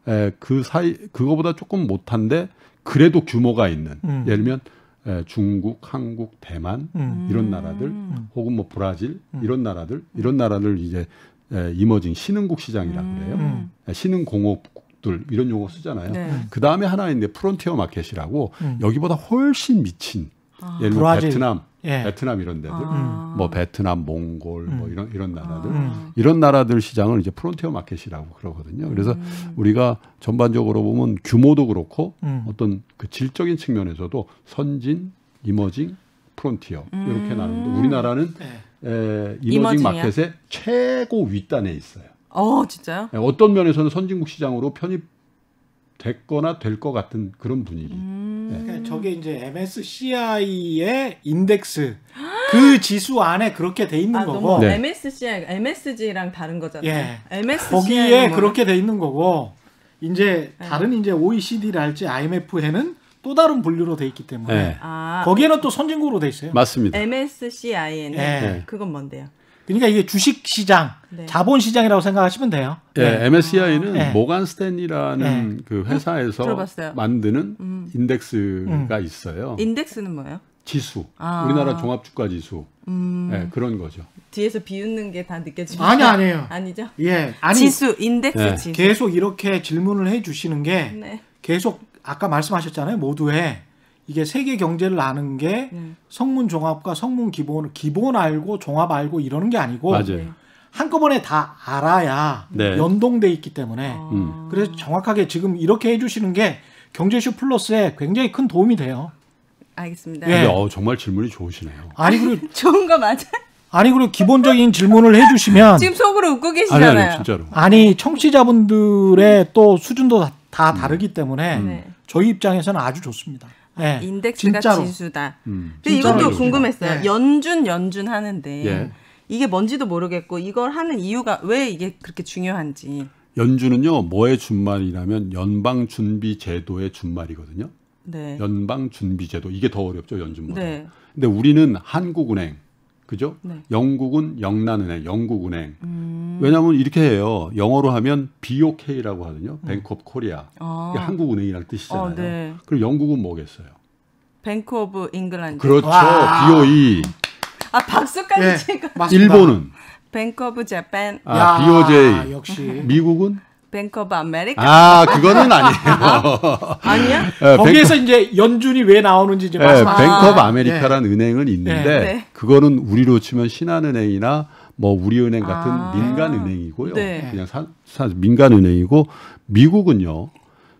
[SPEAKER 3] 에, 그 사이 그거보다 조금 못한데 그래도 규모가 있는 음. 예를 들면 에, 중국, 한국, 대만 음. 이런 나라들, 음. 혹은 뭐 브라질 음. 이런 나라들 이런 나라를 이제 에, 이머징 신흥국 시장이라고 그래요. 에, 신흥공업 기업들 이런 용어 쓰잖아요. 네. 그 다음에 하나 있는데 프론티어 마켓이라고 음. 여기보다 훨씬 미친 아. 예를 들어 베트남, 예. 베트남 이런 데들, 아. 뭐 베트남, 몽골 뭐 음. 뭐 이런 이런 나라들 아. 이런 나라들 시장을 이제 프론티어 마켓이라고 그러거든요. 그래서 음. 우리가 전반적으로 보면 규모도 그렇고 음. 어떤 그 질적인 측면에서도 선진, 이머징, 프론티어 이렇게 음. 나는데 우리나라는 네. 에, 이머징 이머징이야? 마켓의 최고 윗단에 있어요.
[SPEAKER 1] 어, 진짜요?
[SPEAKER 3] 네, 어떤 면에서는 선진국 시장으로 편입 됐거나 될 것 같은 그런 분위기. 음...
[SPEAKER 1] 네. 그러니까 저게 이제 MSCI의 인덱스 그 지수 안에 그렇게 돼 있는 아, 거고. 네.
[SPEAKER 2] MSCI, MSG랑 다른 거잖아요. 예. MSCI 거기에 그렇게
[SPEAKER 1] 돼 있는 거고. 이제 네. 다른 이제 OECD랄지 IMF에는 또 다른 분류로 돼 있기 때문에 네. 아. 거기에는 또 선진국으로 돼 있어요. 맞습니다.
[SPEAKER 2] MSCI는 예. 네. 그건 뭔데요?
[SPEAKER 1] 그러니까 이게 주식 시장, 네. 자본 시장이라고 생각하시면 돼요. 예, 네. MSCI는 아. 네. 모간
[SPEAKER 3] 스탠이라는 네. 그 회사에서 음, 만드는 음. 인덱스가 음. 있어요. 인덱스는 뭐예요? 지수. 아. 우리나라 종합주가 지수. 음. 예, 그런 거죠.
[SPEAKER 2] 뒤에서 비웃는 게 다 느껴지죠. 아니 아니에요. 아니죠? 예. 아니, 지수, 인덱스 예. 지수.
[SPEAKER 1] 계속 이렇게 질문을 해 주시는 게 네. 계속 아까 말씀하셨잖아요. 모두에 이게 세계 경제를 아는 게 네. 성문 종합과 성문 기본 기본 알고 종합 알고 이러는 게 아니고 맞아요. 네. 한꺼번에 다 알아야 네. 연동돼 있기 때문에 아... 그래서 정확하게 지금 이렇게 해주시는 게 경제쇼 플러스에 굉장히 큰 도움이 돼요. 알겠습니다.
[SPEAKER 3] 예. 어, 정말 질문이 좋으시네요. 아니
[SPEAKER 1] 그리고 좋은 거 맞아? 아니 그리고 기본적인 질문을 해주시면 지금
[SPEAKER 2] 속으로 웃고 계시잖아요. 아니, 아니 진짜로.
[SPEAKER 1] 아니 청취자분들의 또 수준도 다, 다 음. 다르기 때문에 음. 네. 저희 입장에서는 아주 좋습니다. 네.
[SPEAKER 2] 인덱스가 진짜로. 지수다.
[SPEAKER 3] 음. 근데 이것도 지수다.
[SPEAKER 2] 궁금했어요. 네. 연준 연준 하는데 예. 이게 뭔지도 모르겠고 이걸 하는 이유가 왜 이게 그렇게 중요한지.
[SPEAKER 3] 연준은요 뭐의 준말이라면 연방 준비 제도의 준말이거든요. 네. 연방 준비 제도 이게 더 어렵죠 연준보다. 네. 근데 우리는 한국은행 그죠? 네. 영국은 영란은행, 영국은행. 음. 왜냐하면 이렇게 해요. 영어로 하면 BOK라고 하거든요. 뱅크 오브 코리아. 한국은행이라는 뜻이잖아요. 어, 네. 그럼 영국은 뭐겠어요?
[SPEAKER 2] 뱅크 오브 잉글랜드. 그렇죠. 와. BOE. 아 박수까지 네, 일본은 뱅크 오브 재팬. 아, BOJ. 역시. 미국은 뱅크 오브 아메리카.
[SPEAKER 1] 아, 그거는 아니에요.
[SPEAKER 3] 아, 아니야? 네, 거기에서
[SPEAKER 1] 뱅크... 이제 연준이 왜 나오는지 이제 네, 뱅크 오브 아메리카라는 네. 은행은 네. 있는데 네.
[SPEAKER 3] 그거는 우리로 치면 신한은행이나 뭐 우리은행 같은 아. 민간은행이고요. 네. 그냥 사, 사, 민간은행이고 미국은요.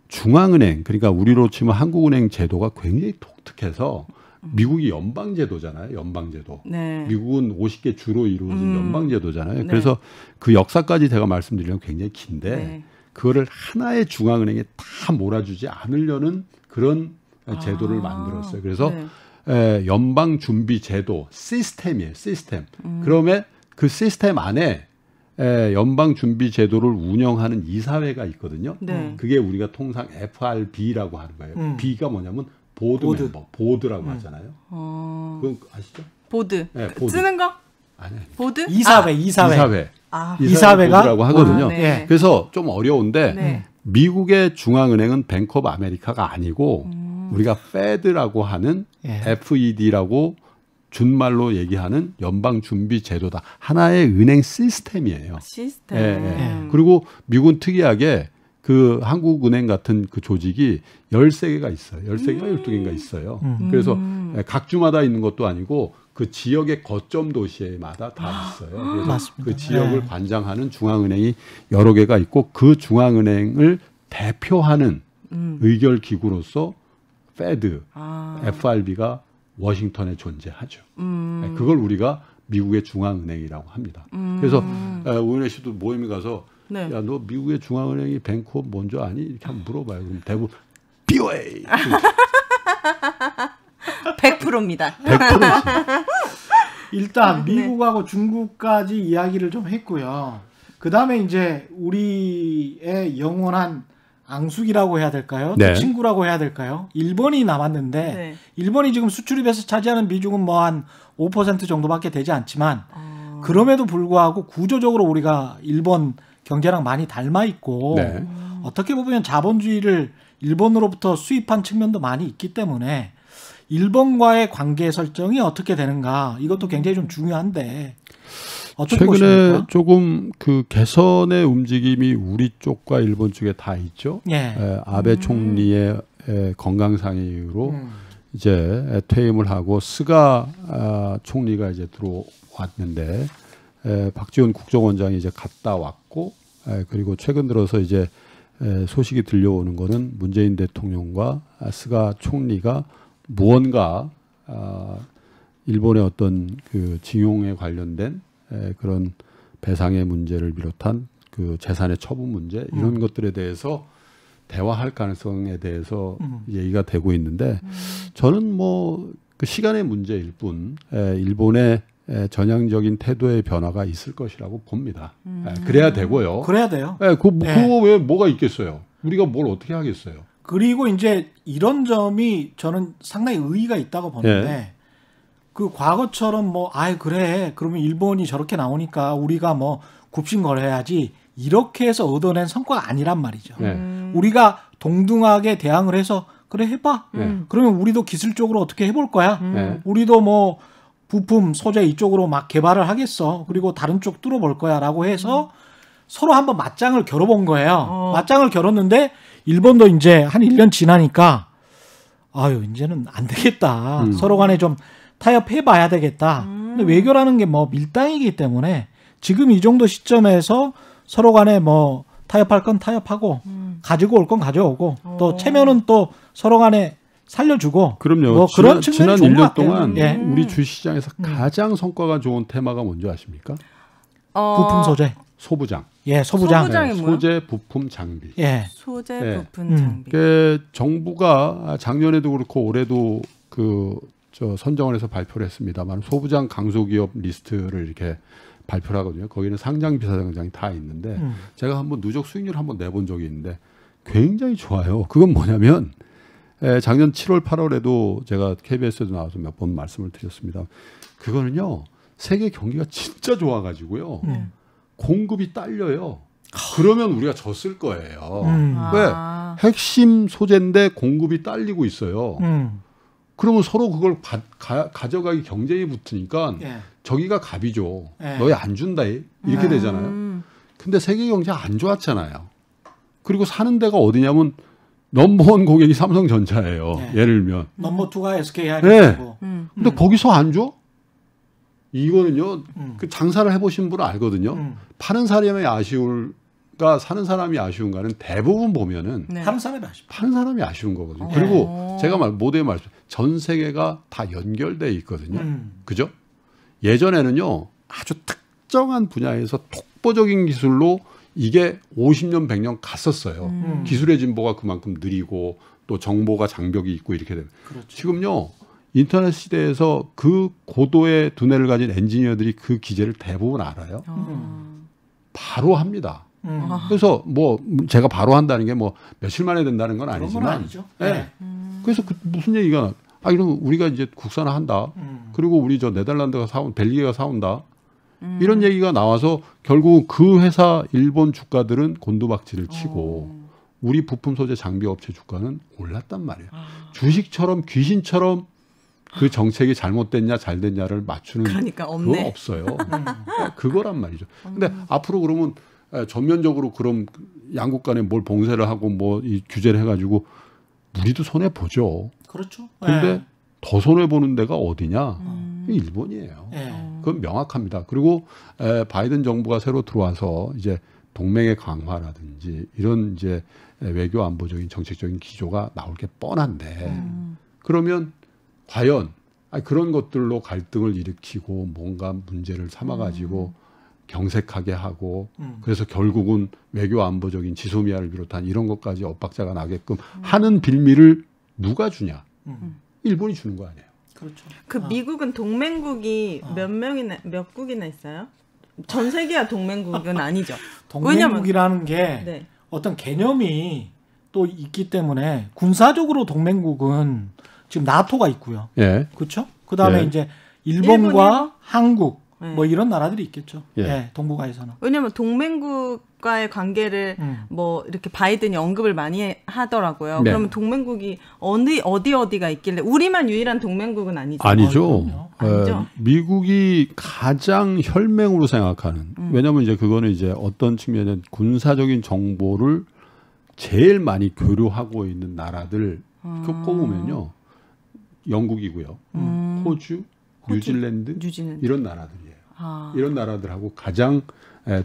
[SPEAKER 3] 중앙은행 그러니까 우리로 치면 한국은행 제도가 굉장히 독특해서 미국이 연방 제도잖아요. 연방 제도. 네. 미국은 50개 주로 이루어진 음. 연방 제도잖아요. 네. 그래서 그 역사까지 제가 말씀드리면 굉장히 긴데 네. 그거를 하나의 중앙은행에 다 몰아주지 않으려는 그런 아. 제도를 아. 만들었어요. 그래서 네. 에, 연방 준비 제도 시스템이에요. 시스템. 음. 그러면 그 시스템 안에 에, 연방 준비 제도를 운영하는 이사회가 있거든요. 네. 그게 우리가 통상 FRB라고 하는 거예요. 음. B가 뭐냐면 보드, 보드. 멤버 보드라고 음. 하잖아요.
[SPEAKER 2] 어...
[SPEAKER 3] 그건 아시죠?
[SPEAKER 2] 보드. 네, 그 보드. 쓰는 거? 아니, 아니. 보드?
[SPEAKER 3] 이사회, 아, 이사회. 이사회. 아. 이사회가 보드라고 하거든요. 아, 네. 예. 그래서 좀 어려운데 네. 미국의 중앙은행은 뱅크 오브 아메리카가 아니고 음. 우리가 페드라고 하는 예. FED라고 준말로 얘기하는 연방준비제도다. 하나의 은행 시스템이에요.
[SPEAKER 2] 시스템. 예, 예.
[SPEAKER 3] 예. 그리고 미국은 특이하게 그 한국은행 같은 그 조직이 13개가 있어요. 13개가 음. 12개인가 있어요. 음. 그래서 각주마다 있는 것도 아니고 그 지역의 거점 도시에마다 다 아, 있어요. 아, 그래서 맞습니다. 그 지역을 네. 관장하는 중앙은행이 여러 개가 있고 그 중앙은행을 대표하는 음. 의결 기구로서 페드, 아. FRB가 워싱턴에 존재하죠. 음. 네, 그걸 우리가 미국의 중앙은행이라고 합니다. 음. 그래서 오은혜 네 씨도 모임에 가서 네. 야너 미국의 중앙은행이 뱅크업 먼저 아니? 이렇게 한번 물어봐요. 그럼 대부분 BOA.
[SPEAKER 1] 100%입니다. 100%. 일단 네. 미국하고 네. 중국까지 이야기를 좀 했고요. 그 다음에 이제 우리의 영원한 앙숙이라고 해야 될까요? 네. 친구라고 해야 될까요? 일본이 남았는데 네. 일본이 지금 수출입에서 차지하는 비중은 뭐 한 5% 정도밖에 되지 않지만 어... 그럼에도 불구하고 구조적으로 우리가 일본 경제랑 많이 닮아 있고 네. 어떻게 보면 자본주의를 일본으로부터 수입한 측면도 많이 있기 때문에 일본과의 관계 설정이 어떻게 되는가 이것도 굉장히 좀 중요한데 최근에 보십니까?
[SPEAKER 3] 조금 그 개선의 움직임이 우리 쪽과 일본 쪽에 다 있죠. 예. 에, 예, 아베 음. 총리의 에, 예, 건강상의 이유로 음. 이제 퇴임을 하고 스가 아, 총리가 이제 들어왔는데 에, 예, 박지원 국정원장이 이제 갔다 왔고 예, 그리고 최근 들어서 이제 예, 소식이 들려오는 것은 문재인 대통령과 아 스가 총리가 무언가 아, 일본의 어떤 그 징용에 관련된 예, 그런 배상의 문제를 비롯한 그 재산의 처분 문제 이런 음. 것들에 대해서 대화할 가능성에 대해서 음. 얘기가 되고 있는데 저는 뭐 그 시간의 문제일 뿐 일본의 전향적인 태도의 변화가 있을 것이라고 봅니다. 음. 그래야 되고요. 그래야 돼요. 예, 그, 네. 그거 왜 뭐가 있겠어요? 우리가 뭘 어떻게 하겠어요?
[SPEAKER 1] 그리고 이제 이런 점이 저는 상당히 의의가 있다고 보는데 예. 그 과거처럼 뭐, 아이, 그래. 그러면 일본이 저렇게 나오니까 우리가 뭐 굽신거려야지. 이렇게 해서 얻어낸 성과가 아니란 말이죠. 예. 우리가 동등하게 대항을 해서 그래 해봐. 예. 그러면 우리도 기술적으로 어떻게 해볼 거야. 음. 우리도 뭐 부품 소재 이쪽으로 막 개발을 하겠어. 그리고 다른 쪽 뚫어볼 거야라고 해서 음. 서로 한번 맞짱을 겨뤄본 거예요. 어. 맞짱을 겨뤘는데 일본도 이제 한 1년 지나니까 아유 이제는 안 되겠다. 음. 서로 간에 좀 타협해 봐야 되겠다. 음. 근데 외교라는 게 뭐 밀당이기 때문에 지금 이 정도 시점에서 서로 간에 뭐 타협할 건 타협하고 음. 가지고 올 건 가져오고 또 어. 체면은 또 서로 간에 살려주고 그럼요. 뭐 그런 지난, 측면이 지난 1년 동안 예. 우리
[SPEAKER 3] 주시장에서 음. 가장 성과가 좋은 테마가 뭔지 아십니까? 어... 부품 소재 소부장. 예, 소부장. 소부장이 네, 소재 부품 장비. 예.
[SPEAKER 2] 소재 예. 부품 예. 장비.
[SPEAKER 3] 그 정부가 작년에도 그렇고 올해도 그저 선정을 해서 발표를 했습니다만 소부장 강소기업 리스트를 이렇게 발표를 하거든요. 거기는 상장 비상장이 다 있는데 음. 제가 한번 누적 수익률 한번 내본 적이 있는데 굉장히 좋아요. 그건 뭐냐면 예, 작년 7월, 8월에도 제가 KBS에도 나와서 몇 번 말씀을 드렸습니다. 그거는요, 세계 경기가 진짜 좋아가지고요, 네. 공급이 딸려요. 그러면 우리가 졌을 거예요. 음. 왜? 아. 핵심 소재인데 공급이 딸리고 있어요. 음. 그러면 서로 그걸 가, 가, 져가기 경쟁이 붙으니까 예. 저기가 갑이죠. 예. 너희 안 준다. 이렇게 아. 되잖아요. 음. 근데 세계 경제 안 좋았잖아요. 그리고 사는 데가 어디냐면 넘버원 고객이 삼성전자예요. 네. 예를 들면
[SPEAKER 1] 넘버투가 SK
[SPEAKER 3] 하 네. 음. 음. 근데 음. 거기서 안 줘? 이거는요. 음. 그 장사를 해보신 분은 알거든요. 음. 파는 사람의 아쉬울까 사는 사람이 아쉬운가는 대부분 보면은 네. 파는 사람이 아쉬 파는 사람이 아쉬운 거거든요. 어. 그리고 네. 어. 제가 말 모두의 말씀, 전 세계가 다 연결돼 있거든요. 음. 그죠? 예전에는요 아주 특정한 분야에서 독보적인 기술로 이게 50년, 100년 갔었어요. 음. 음. 기술의 진보가 그만큼 느리고 또 정보가 장벽이 있고 이렇게 되면. 그렇죠. 지금요. 인터넷 시대에서 그 고도의 두뇌를 가진 엔지니어들이 그 기재를 대부분 알아요.
[SPEAKER 2] 음.
[SPEAKER 3] 바로 합니다. 음. 아. 그래서 뭐 제가 바로 한다는 게 뭐 며칠 만에 된다는 건 아니지만. 예. 네. 음. 그래서 그 무슨 얘기가 아 이러면 우리가 이제 국산화 한다. 음. 그리고 우리 저 네덜란드가 사온 벨기에가 사온다. 음. 이런 얘기가 나와서 결국 그 회사 일본 주가들은 곤두박질을 치고 어. 우리 부품 소재 장비 업체 주가는 올랐단 말이에요. 아. 주식처럼 귀신처럼 그 정책이 잘못됐냐 잘됐냐를 맞추는 그러니까 그건 없어요. 네. 그거란 말이죠. 근데 음. 앞으로 그러면 전면적으로 그럼 양국 간에 뭘 봉쇄를 하고 뭐 이 규제를 해가지고 우리도 손해 보죠.
[SPEAKER 1] 그렇죠. 근데 네.
[SPEAKER 3] 더 손해 보는 데가 어디냐? 음. 일본이에요. 네. 그건 명확합니다. 그리고 에, 바이든 정부가 새로 들어와서 이제 동맹의 강화라든지 이런 이제 외교 안보적인 정책적인 기조가 나올 게 뻔한데 음. 그러면 과연 아 그런 것들로 갈등을 일으키고 뭔가 문제를 삼아가지고 음. 경색하게 하고 음. 그래서 결국은 외교 안보적인 지소미아를 비롯한 이런 것까지 엇박자가 나게끔 음. 하는 빌미를 누가 주냐? 음. 음. 일본이 주는 거 아니에요. 그렇죠.
[SPEAKER 2] 그 아. 미국은 동맹국이 아. 몇 명이나 몇 국이나 있어요? 전 세계야 동맹국은 아니죠. 동맹국이라는
[SPEAKER 1] 게 네. 어떤 개념이 또 있기 때문에 군사적으로 동맹국은 지금 나토가 있고요. 예. 그렇죠? 그다음에 예. 이제 일본과 일본이요? 한국 네. 뭐 이런 나라들이 있겠죠. 예. 예 동북아에서는.
[SPEAKER 2] 왜냐하면 동맹국과의 관계를 음. 뭐 이렇게 바이든이 언급을 많이 하더라고요. 네. 그러면 동맹국이 어느 어디 어디가 있길래 우리만 유일한 동맹국은 아니죠. 아니죠. 아, 니죠 에,
[SPEAKER 3] 미국이 가장 혈맹으로 생각하는. 음. 왜냐하면 이제 그거는 이제 어떤 측면에 군사적인 정보를 제일 많이 교류하고 있는 나라들 아. 꼽으면요. 그 영국이고요. 음. 호주, 뉴질랜드, 뉴질랜드, 이런 나라들이 아. 이런 나라들하고 가장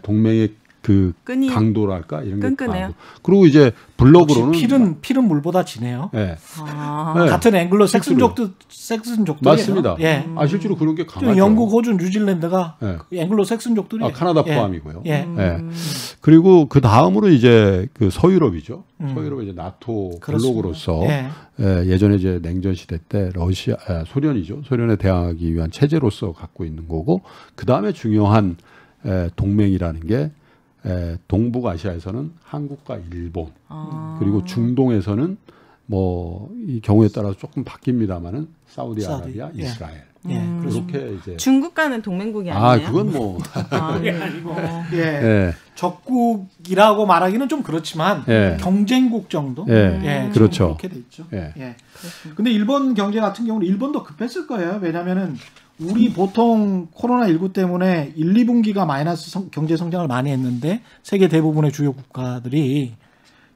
[SPEAKER 3] 동맹의 그 끈이 강도랄까 이런 끈끈해요. 게 강도. 그리고 이제 블록으로는 필은
[SPEAKER 1] 필은 물보다 진해요. 예. 아~ 예. 같은 앵글로 색슨족도 색슨족도 맞습니다. 예. 음. 아 실제로 그런 게 강하죠. 영국, 호주, 뉴질랜드가 예. 그 앵글로 색슨족들이
[SPEAKER 3] 아, 카나다 예. 포함이고요. 예. 예. 음. 그리고 그 다음으로 이제 그 서유럽이죠. 음. 서유럽은 이제 나토 블록으로서 예. 예 전에 이제 냉전 시대 때 러시아 아, 소련이죠. 소련에 대항하기 위한 체제로서 갖고 있는 거고 그 다음에 중요한 에, 동맹이라는 게 예, 동북아시아에서는 한국과 일본 아. 그리고 중동에서는 뭐 이 경우에 따라서 조금 바뀝니다만은 사우디아라비아, 사우디. 예. 이스라엘 예, 예. 음. 그렇게 이제
[SPEAKER 1] 중국과는 동맹국이 아니에요. 아 그건 뭐 아, 니고 예. 예. 적국이라고 말하기는 좀 그렇지만 예. 경쟁국 정도. 예, 예. 음. 그렇죠. 그렇게 돼 있죠. 예. 예. 근데 일본 경제 같은 경우는 일본도 급했을 거예요. 왜냐면은 우리 보통 코로나19 때문에 1, 2분기가 마이너스 성, 경제 성장을 많이 했는데 세계 대부분의 주요 국가들이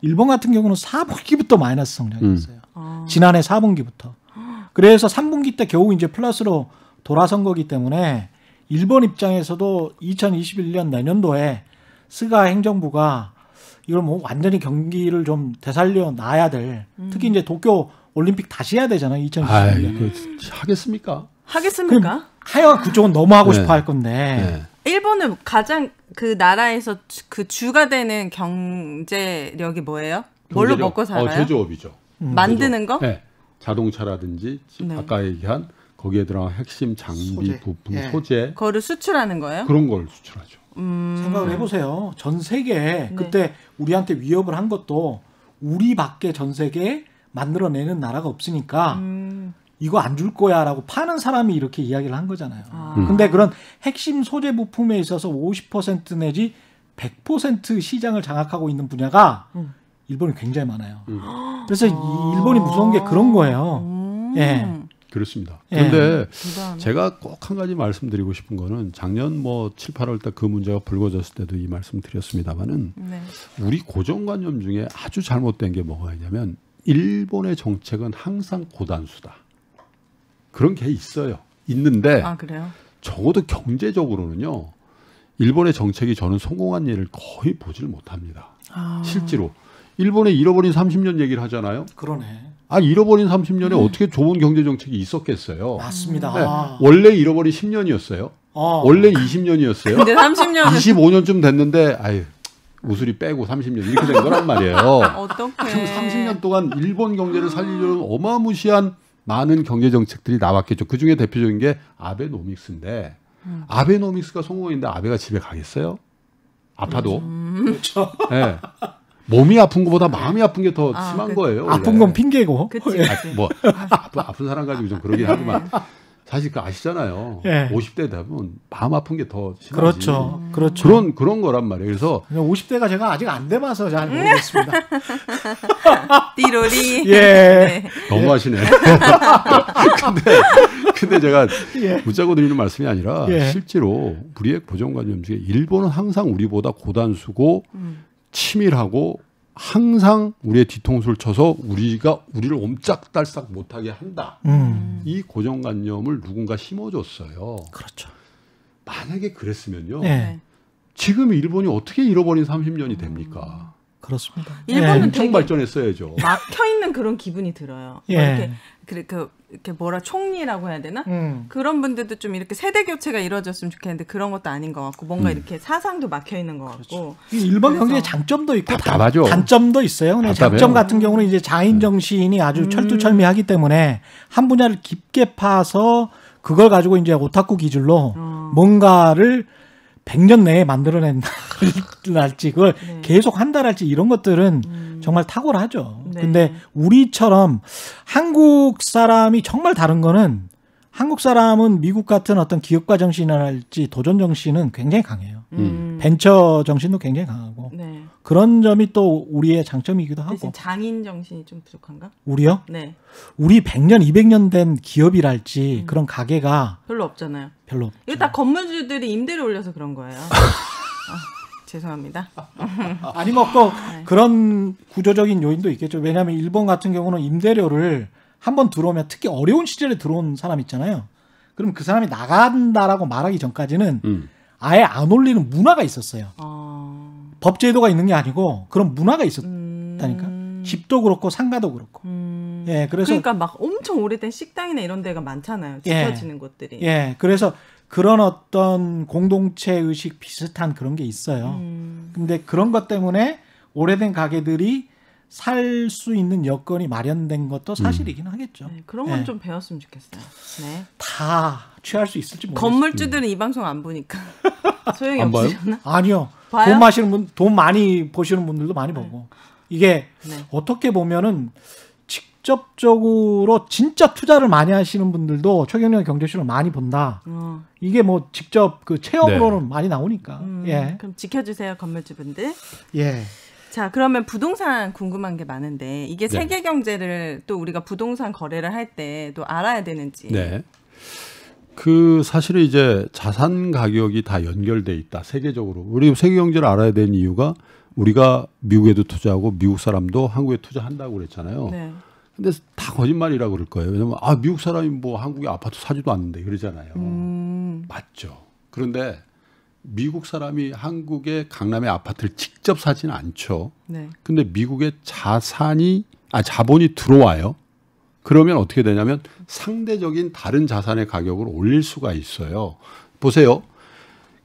[SPEAKER 1] 일본 같은 경우는 4분기부터 마이너스
[SPEAKER 3] 성장했어요. 음.
[SPEAKER 1] 아. 지난해 4분기부터. 그래서 3분기 때 겨우 이제 플러스로 돌아선 거기 때문에 일본 입장에서도 2021년 내년도에 스가 행정부가 이걸 뭐 완전히 경기를 좀 되살려 놔야 될 음. 특히 이제 도쿄 올림픽 다시 해야 되잖아요. 2021년. 아
[SPEAKER 3] 하겠습니까? 하겠습니까? 하여간 그쪽은
[SPEAKER 1] 너무 하고 싶어 네. 할 건데.
[SPEAKER 3] 네. 일본은
[SPEAKER 2] 가장 그 나라에서 그 주가 되는 경제력이 뭐예요? 경제력? 먹고 어, 살아요? 어, 제조업이죠.
[SPEAKER 3] 음. 만드는 거? 네. 자동차라든지 네. 아까 얘기한 거기에 들어간 핵심 장비, 소재. 부품, 예. 소재.
[SPEAKER 1] 그거를 수출하는 거예요? 그런
[SPEAKER 3] 걸 수출하죠.
[SPEAKER 1] 음... 생각을 해보세요. 전세계 네. 그때 우리한테 위협을 한 것도 우리밖에 전세계 만들어내는 나라가 없으니까 음... 이거 안 줄 거야라고 파는 사람이 이렇게 이야기를 한 거잖아요. 아. 음. 근데 그런 핵심 소재 부품에 있어서 50% 내지 100% 시장을 장악하고 있는 분야가 음. 일본이 굉장히 많아요. 음. 그래서 아. 일본이 무서운 게 그런 거예요. 음. 예.
[SPEAKER 3] 그렇습니다. 그런데 예. 제가 꼭 한 가지 말씀드리고 싶은 거는 작년 뭐 7, 8월 때 그 문제가 불거졌을 때도 이 말씀 드렸습니다마는 네. 우리 고정관념 중에 아주 잘못된 게 뭐가 있냐면 일본의 정책은 항상 고단수다. 그런 게 있어요. 있는데 아, 적어도 경제적으로는요. 일본의 정책이 저는 성공한 예를 거의 보질 못합니다.
[SPEAKER 1] 아. 실제로
[SPEAKER 3] 일본의 잃어버린 30년 얘기를 하잖아요. 그러네. 아 잃어버린 30년에 네. 어떻게 좋은 경제 정책이 있었겠어요. 맞습니다. 네. 아. 원래 잃어버린 10년이었어요. 아. 원래 20년이었어요. 근데 30년 25년쯤 됐는데 아유 우수리 빼고 30년 이렇게 된 거란 말이에요. 어떻게? 30년 동안 일본 경제를 살리려는 어마무시한 많은 경제 정책들이 나왔겠죠. 그 중에 대표적인 게 아베노믹스인데 음. 아베노믹스가 성공했는데 아베가 집에 가겠어요? 아파도. 음. 네. 몸이 아픈 것보다 마음이 아픈 게더 아, 심한 그, 거예요. 원래. 아픈 건
[SPEAKER 1] 핑계고. 그치, 그치. 아, 뭐
[SPEAKER 3] 아픈, 아픈 사람 가지고 좀 그러긴 네. 하지만 사실 그 아시잖아요. 예. 50대 되면 마음 아픈 게 더 심하지. 그렇죠. 음. 그렇죠. 그런 그런 거란 말이에요. 그래서 50대가 제가 아직 안 돼봐서 잘 모르겠습니다.
[SPEAKER 2] 띠로리. 예. 네. 너무 하시네. 근데
[SPEAKER 3] 근데 제가 예. 붙 문자고 드리는 말씀이 아니라 예. 실제로 우리의 보정관념 중에 일본은 항상 우리보다 고단수고 음. 치밀하고 항상 우리의 뒤통수를 쳐서 우리가 우리를 옴짝달싹 못하게 한다. 음. 이 고정관념을 누군가 심어줬어요. 그렇죠. 만약에 그랬으면요. 네. 지금 일본이 어떻게 잃어버린 30년이 됩니까? 음. 그렇습니다. 일본은 네. 엄청 발전했어야죠.
[SPEAKER 2] 막혀 있는 그런 기분이 들어요. 예. 이렇게 그렇게 그, 이렇게 뭐라 총리라고 해야 되나 음. 그런 분들도 좀 이렇게 세대 교체가 이루어졌으면 좋겠는데 그런 것도 아닌 것 같고 뭔가 음. 이렇게 사상도 막혀 있는 것 그렇죠. 같고 그렇죠.
[SPEAKER 1] 일본 경제의 장점도 있고 답답하죠. 단점도 있어요. 근데 장점 같은 경우는 이제 자인 음. 정신이 아주 음. 철두철미하기 때문에 한 분야를 깊게 파서 그걸 가지고 이제 오타쿠 기질로 어. 뭔가를 100년 내에 만들어낸다 할지 그걸 네. 계속 한다할지 이런 것들은 음. 정말 탁월하죠. 네. 근데 우리처럼 한국 사람이 정말 다른 거는 한국 사람은 미국 같은 어떤 기업가 정신이랄지 도전 정신은 굉장히 강해요. 음. 음. 벤처 정신도 굉장히 강하고 네. 그런 점이 또 우리의 장점이기도 하고.
[SPEAKER 2] 장인 정신이 좀 부족한가? 우리요? 네.
[SPEAKER 1] 우리 100년, 200년 된 기업이랄지 음. 그런 가게가
[SPEAKER 2] 별로 없잖아요. 별로. 없죠. 이거 다 건물주들이 임대를 올려서 그런 거예요. 아. 죄송합니다.
[SPEAKER 1] 아, 아니 뭐고 네. 그런 구조적인 요인도 있겠죠. 왜냐하면 일본 같은 경우는 임대료를 한번 들어오면 특히 어려운 시절에 들어온 사람 있잖아요. 그럼 그 사람이 나간다라고 말하기 전까지는 음. 아예 안 올리는 문화가 있었어요. 어... 법제도가 있는 게 아니고 그런 문화가 있었다니까. 음... 집도 그렇고 상가도 그렇고. 음... 예, 그래서 그러니까
[SPEAKER 2] 막 엄청 오래된 식당이나 이런 데가 많잖아요. 예. 지켜지는 예, 곳들이. 예,
[SPEAKER 1] 그래서 그런 어떤 공동체 의식 비슷한 그런 게 있어요. 음. 근데 그런 것 때문에 오래된 가게들이 살 수 있는 여건이 마련된 것도 음. 사실이긴 음. 하겠죠. 네, 그런 건좀
[SPEAKER 2] 네. 배웠으면 좋겠어요. 네.
[SPEAKER 1] 다 취할 수 있을지 모르겠어요.
[SPEAKER 2] 건물주들은 이 방송 안 보니까 소용이 안 없으셨나?
[SPEAKER 1] 아니요. 봐요? 돈 마시는 분, 돈 많이 보시는 분들도 많이 네. 보고 이게 네. 어떻게 보면은 직접적으로 진짜 투자를 많이 하시는 분들도 최경련 경제쇼를 많이 본다. 어. 이게 뭐 직접 그 체험으로는 네. 많이 나오니까. 음, 예.
[SPEAKER 2] 그럼 지켜주세요 건물주분들. 예. 자 그러면 부동산 궁금한 게 많은데 이게 네. 세계 경제를 또 우리가 부동산 거래를 할 때 또 알아야 되는지.
[SPEAKER 3] 네. 그 사실은 이제 자산 가격이 다 연결돼 있다 세계적으로 우리 세계 경제를 알아야 되는 이유가 우리가 미국에도 투자하고 미국 사람도 한국에 투자한다고 그랬잖아요. 네. 근데 다 거짓말이라고 그럴 거예요. 왜냐면 아 미국 사람이 뭐 한국에 아파트 사지도 않는데 그러잖아요.
[SPEAKER 2] 음.
[SPEAKER 3] 맞죠. 그런데 미국 사람이 한국의 강남의 아파트를 직접 사지는 않죠. 네. 근데 미국의 자산이 아 자본이 들어와요. 그러면 어떻게 되냐면 상대적인 다른 자산의 가격을 올릴 수가 있어요. 보세요.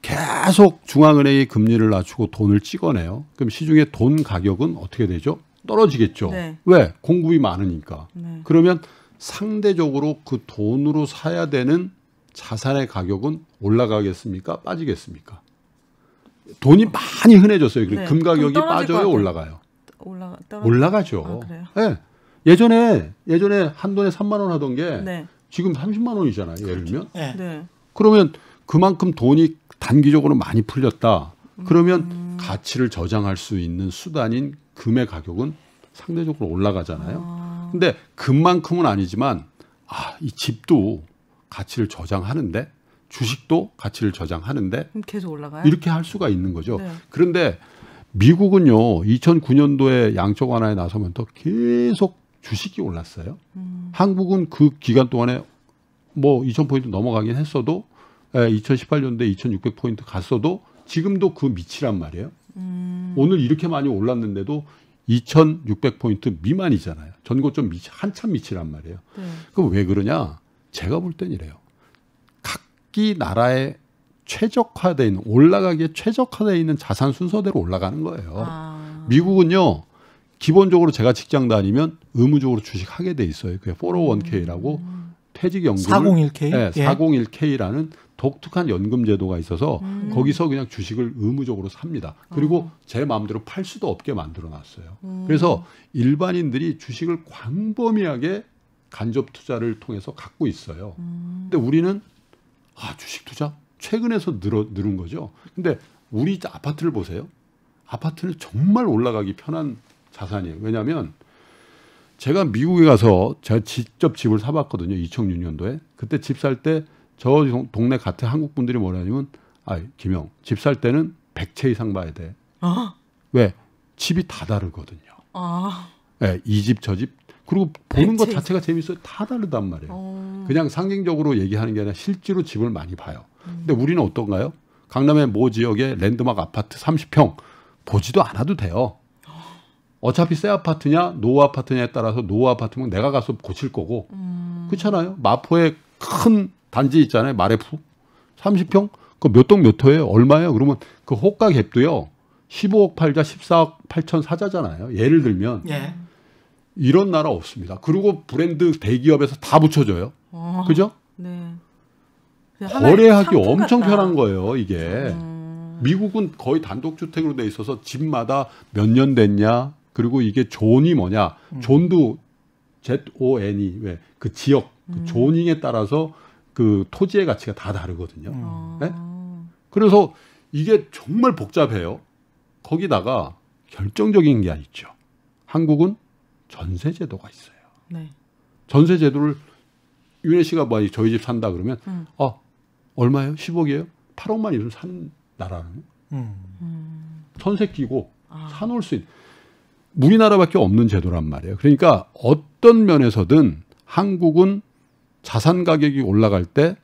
[SPEAKER 3] 계속 중앙은행이 금리를 낮추고 돈을 찍어내요. 그럼 시중에돈 가격은 어떻게 되죠? 떨어지겠죠. 네. 왜? 공급이 많으니까. 네. 그러면 상대적으로 그 돈으로 사야 되는 자산의 가격은 올라가겠습니까? 빠지겠습니까? 돈이 많이 흔해졌어요. 네. 금 가격이 빠져요, 올라가요. 올라 올라가죠. 아, 예. 예전에 예전에 한 돈에 3만 원 하던 게 네. 지금 30만 원이잖아요. 예를 그렇죠. 들면. 그렇 네. 네. 그러면 그만큼 돈이 단기적으로 많이 풀렸다. 그러면 음. 가치를 저장할 수 있는 수단인 금의 가격은 상대적으로 올라가잖아요. 아. 근데 금만큼은 아니지만 아, 이 집도 가치를 저장하는데 주식도 가치를 저장하는데
[SPEAKER 2] 계속 올라가요. 이렇게
[SPEAKER 3] 할 수가 있는 거죠. 네. 그런데 미국은요 2009년도에 양적 완화에 나서면서 계속 주식이 올랐어요. 음. 한국은 그 기간 동안에 뭐 2,000포인트 넘어가긴 했어도 에, 예, 2018년도에 2,600포인트 갔어도 지금도 그 밑이란 말이에요. 음. 오늘 이렇게 많이 올랐는데도 2,600포인트 미만이잖아요. 전고점 미치, 한참 미치란 말이에요. 네. 그럼 왜 그러냐? 제가 볼 땐 이래요. 각기 나라의 최적화되 있는, 올라가기에 최적화되어 있는 자산 순서대로 올라가는 거예요. 아. 미국은요, 기본적으로 제가 직장 다니면 의무적으로 주식하게 돼 있어요. 그게 401k라고. 음. 퇴직 연금을 401k 네, 401k라는 독특한 연금 제도가 있어서 음. 거기서 그냥 주식을 의무적으로 삽니다. 그리고 어. 제 마음대로 팔 수도 없게 만들어 놨어요. 음. 그래서 일반인들이 주식을 광범위하게 간접 투자를 통해서 갖고 있어요. 음. 근데 우리는 아, 주식 투자 최근에서 늘어 늘은 거죠. 근데 우리 아파트를 보세요. 아파트는 정말 올라가기 편한 자산이에요. 왜냐하면 제가 미국에 가서 제가 직접 집을 사봤거든요. 2006년도에. 그때 집 살 때 저 동네 같은 한국 분들이 뭐라냐면 아 김영 집 살 때는 100채 이상 봐야 돼. 어? 왜? 집이 다 다르거든요. 어. 아. 네, 예, 이집 저 집. 그리고 보는 것 자체가 재밌어요. 다 다르단 말이에요. 어. 그냥 상징적으로 얘기하는 게 아니라 실제로 집을 많이 봐요. 음. 근데 우리는 어떤가요? 강남의 모 지역의 랜드마크 아파트 30평 보지도 않아도 돼요. 어차피 새 아파트냐 노후 아파트냐에 따라서 노후 아파트면 내가 가서 고칠 거고 음. 그렇잖아요. 마포에 큰 단지 있잖아요. 마레프 30평 그 몇동몇 호예요? 얼마예요? 그러면 그 호가 갭도요. 15억 팔자 14억 8천 사자잖아요. 예를 들면 예. 이런 나라 없습니다. 그리고 브랜드 대기업에서 다 붙여줘요. 어. 그죠? 네.
[SPEAKER 1] 거래하기 엄청 같
[SPEAKER 3] 편한 거예요. 이게. 음. 미국은 거의 단독주택으로 돼 있어서 집마다 몇 년 됐냐, 그리고 이게 존이 뭐냐? 음. 존도 ZON이 e, 왜그 지역 그 조닝에 음. 따라서 그 토지의 가치가 다 다르거든요. 음. 네? 그래서 이게 정말 복잡해요. 거기다가 결정적인 게 있죠. 한국은 전세 제도가 있어요. 네. 전세 제도를 유네 씨가 뭐 저희 집 산다 그러면 음. 어 얼마예요? 10억이에요? 8억만 있으면 사는 나라는
[SPEAKER 2] 음.
[SPEAKER 3] 전세 끼고 아. 사놓을 수 있는. 우리나라밖에 없는 제도란 말이에요. 그러니까 어떤 면에서든 한국은 자산 가격이 올라갈 때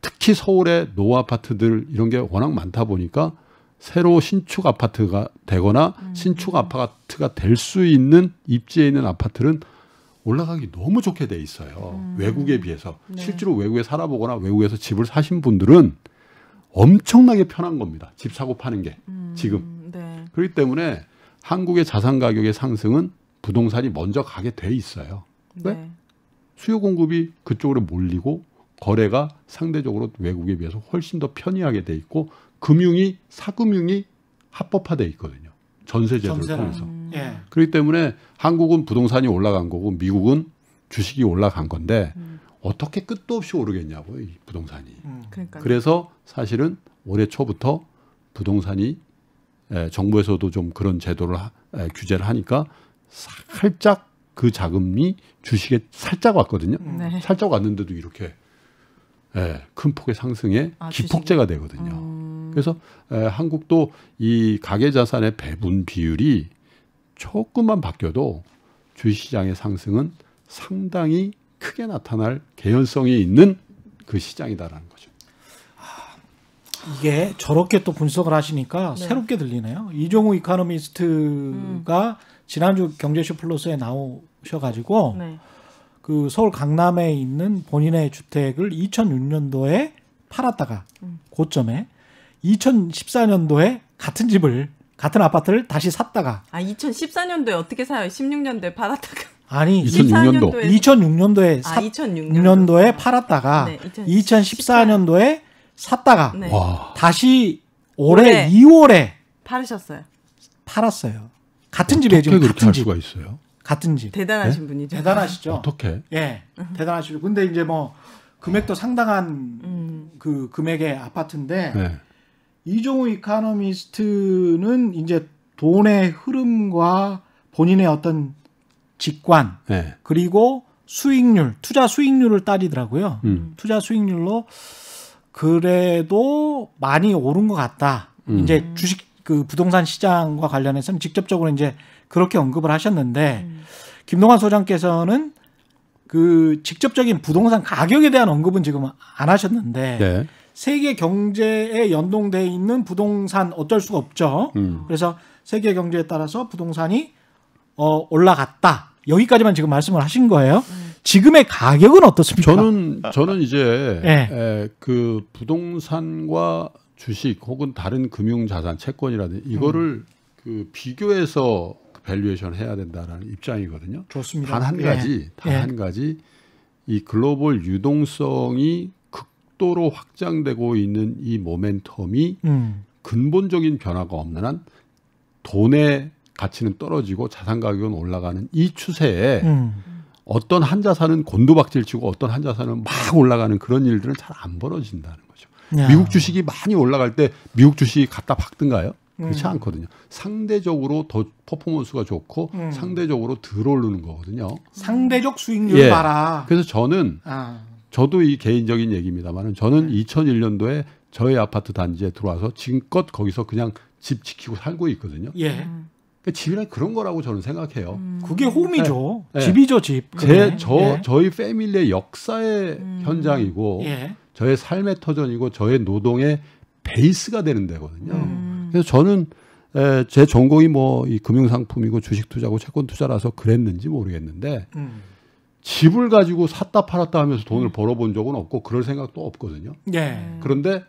[SPEAKER 3] 특히 서울의 노 아파트들 이런 게 워낙 많다 보니까 새로 신축 아파트가 되거나 음. 신축 아파트가 될 수 있는 입지에 있는 아파트는 올라가기 너무 좋게 돼 있어요. 음. 외국에 비해서 네. 실제로 외국에 살아보거나 외국에서 집을 사신 분들은 엄청나게 편한 겁니다. 집 사고 파는 게 음. 지금. 네. 그렇기 때문에 한국의 자산 가격의 상승은 부동산이 먼저 가게 돼 있어요. 네. 네. 수요 공급이 그쪽으로 몰리고 거래가 상대적으로 외국에 비해서 훨씬 더 편리하게 돼 있고 금융이 사금융이 합법화돼 있거든요. 전세 제도를 통해서. 음. 예. 그렇기 때문에 한국은 부동산이 올라간 거고 미국은 주식이 올라간 건데 음. 어떻게 끝도 없이 오르겠냐고요, 이 부동산이. 음. 그래서 사실은 올해 초부터 부동산이 예, 정부에서도 좀 그런 제도를 예, 규제를 하니까 살짝 그 자금이 주식에 살짝 왔거든요. 음. 네. 살짝 왔는데도 이렇게 예, 큰 폭의 상승에 아, 기폭제가 되거든요. 음... 그래서 한국도 이 가계 자산의 배분 비율이 조금만 바뀌어도 주식시장의 상승은 상당히 크게 나타날 개연성이 있는 그 시장이다라는 거죠.
[SPEAKER 1] 이게 저렇게 또 분석을 하시니까 네. 새롭게 들리네요. 이종우 이카노미스트가 음. 지난주 경제쇼 플러스에 나오셔가지고 네. 그 서울 강남에 있는 본인의 주택을 2006년도에 팔았다가 음. 고점에 2014년도에 같은 집을 같은 아파트를 다시 샀다가
[SPEAKER 2] 아 2014년도에 어떻게 사요? 16년도에 팔았다가
[SPEAKER 1] 아니 2006년도 2006년도에 아, 2006년도. 에 팔았다가 네, 2014년도에 샀다가 네. 다시 올해, 올해 2월에 팔으셨어요. 팔았어요. 같은 집에 지금 같은 할 집. 수가 있어요. 같은 집. 대단하신 네? 분이죠. 대단하시죠. 어떻게? 예, 대단하시죠. 근데 이제 뭐 금액도 상당한 음. 그 금액의 아파트인데 네. 이종우 이카노미스트는 이제 돈의 흐름과 본인의 어떤 직관 네. 그리고 수익률 투자 수익률을 따지더라고요. 음. 투자 수익률로 그래도 많이 오른 것 같다. 음. 이제 주식 그 부동산 시장과 관련해서는 직접적으로 이제 그렇게 언급을 하셨는데 음. 김동환 소장께서는 그 직접적인 부동산 가격에 대한 언급은 지금 안 하셨는데 네. 세계 경제에 연동돼 있는 부동산 어쩔 수가 없죠. 음. 그래서 세계 경제에 따라서 부동산이 어 올라갔다. 여기까지만 지금 말씀을 하신 거예요. 음. 지금의 가격은 어떻습니까? 저는
[SPEAKER 3] 저는 이제 네. 에, 그 부동산과 주식 혹은 다른 금융 자산 채권이라든지 이거를 음. 그 비교해서 밸류에이션 해야 된다라는 입장이거든요. 좋습니다. 단한 예. 가지, 예. 단한 예. 가지 이 글로벌 유동성이 극도로 확장되고 있는 이 모멘텀이 음. 근본적인 변화가 없는 한 돈의 가치는 떨어지고 자산 가격은 올라가는 이 추세에 음. 어떤 한 자산은 곤두박질 치고 어떤 한 자산은 막 올라가는 그런 일들은 잘 안 벌어진다는 거죠. 야. 미국 주식이 많이 올라갈 때 미국 주식이 갖다 박든가요? 그렇지 음. 않거든요. 상대적으로 더 퍼포먼스가 좋고 음. 상대적으로 덜 오르는 거거든요.
[SPEAKER 1] 상대적 수익률 예. 봐라.
[SPEAKER 3] 그래서 저는 아. 저도 이 개인적인 얘기입니다만은 저는 음. 2001년도에 저희 아파트 단지에 들어와서 지금껏 거기서 그냥 집 지키고 살고 있거든요. 예. 음. 그러니까 집이란 그런 거라고 저는 생각해요. 음. 그게 홈이죠. 네. 네. 집이죠, 집. 제, 저, 예. 저희 패밀리의 역사의 음. 현장이고, 예. 저의 삶의 터전이고, 저의 노동의 베이스가 되는 데거든요. 음. 그래서 저는 에, 제 전공이 뭐 이 금융상품이고 주식투자고 채권투자라서 그랬는지 모르겠는데, 음. 집을 가지고 샀다 팔았다 하면서 돈을 음. 벌어본 적은 없고, 그럴 생각도 없거든요. 예. 음. 그런데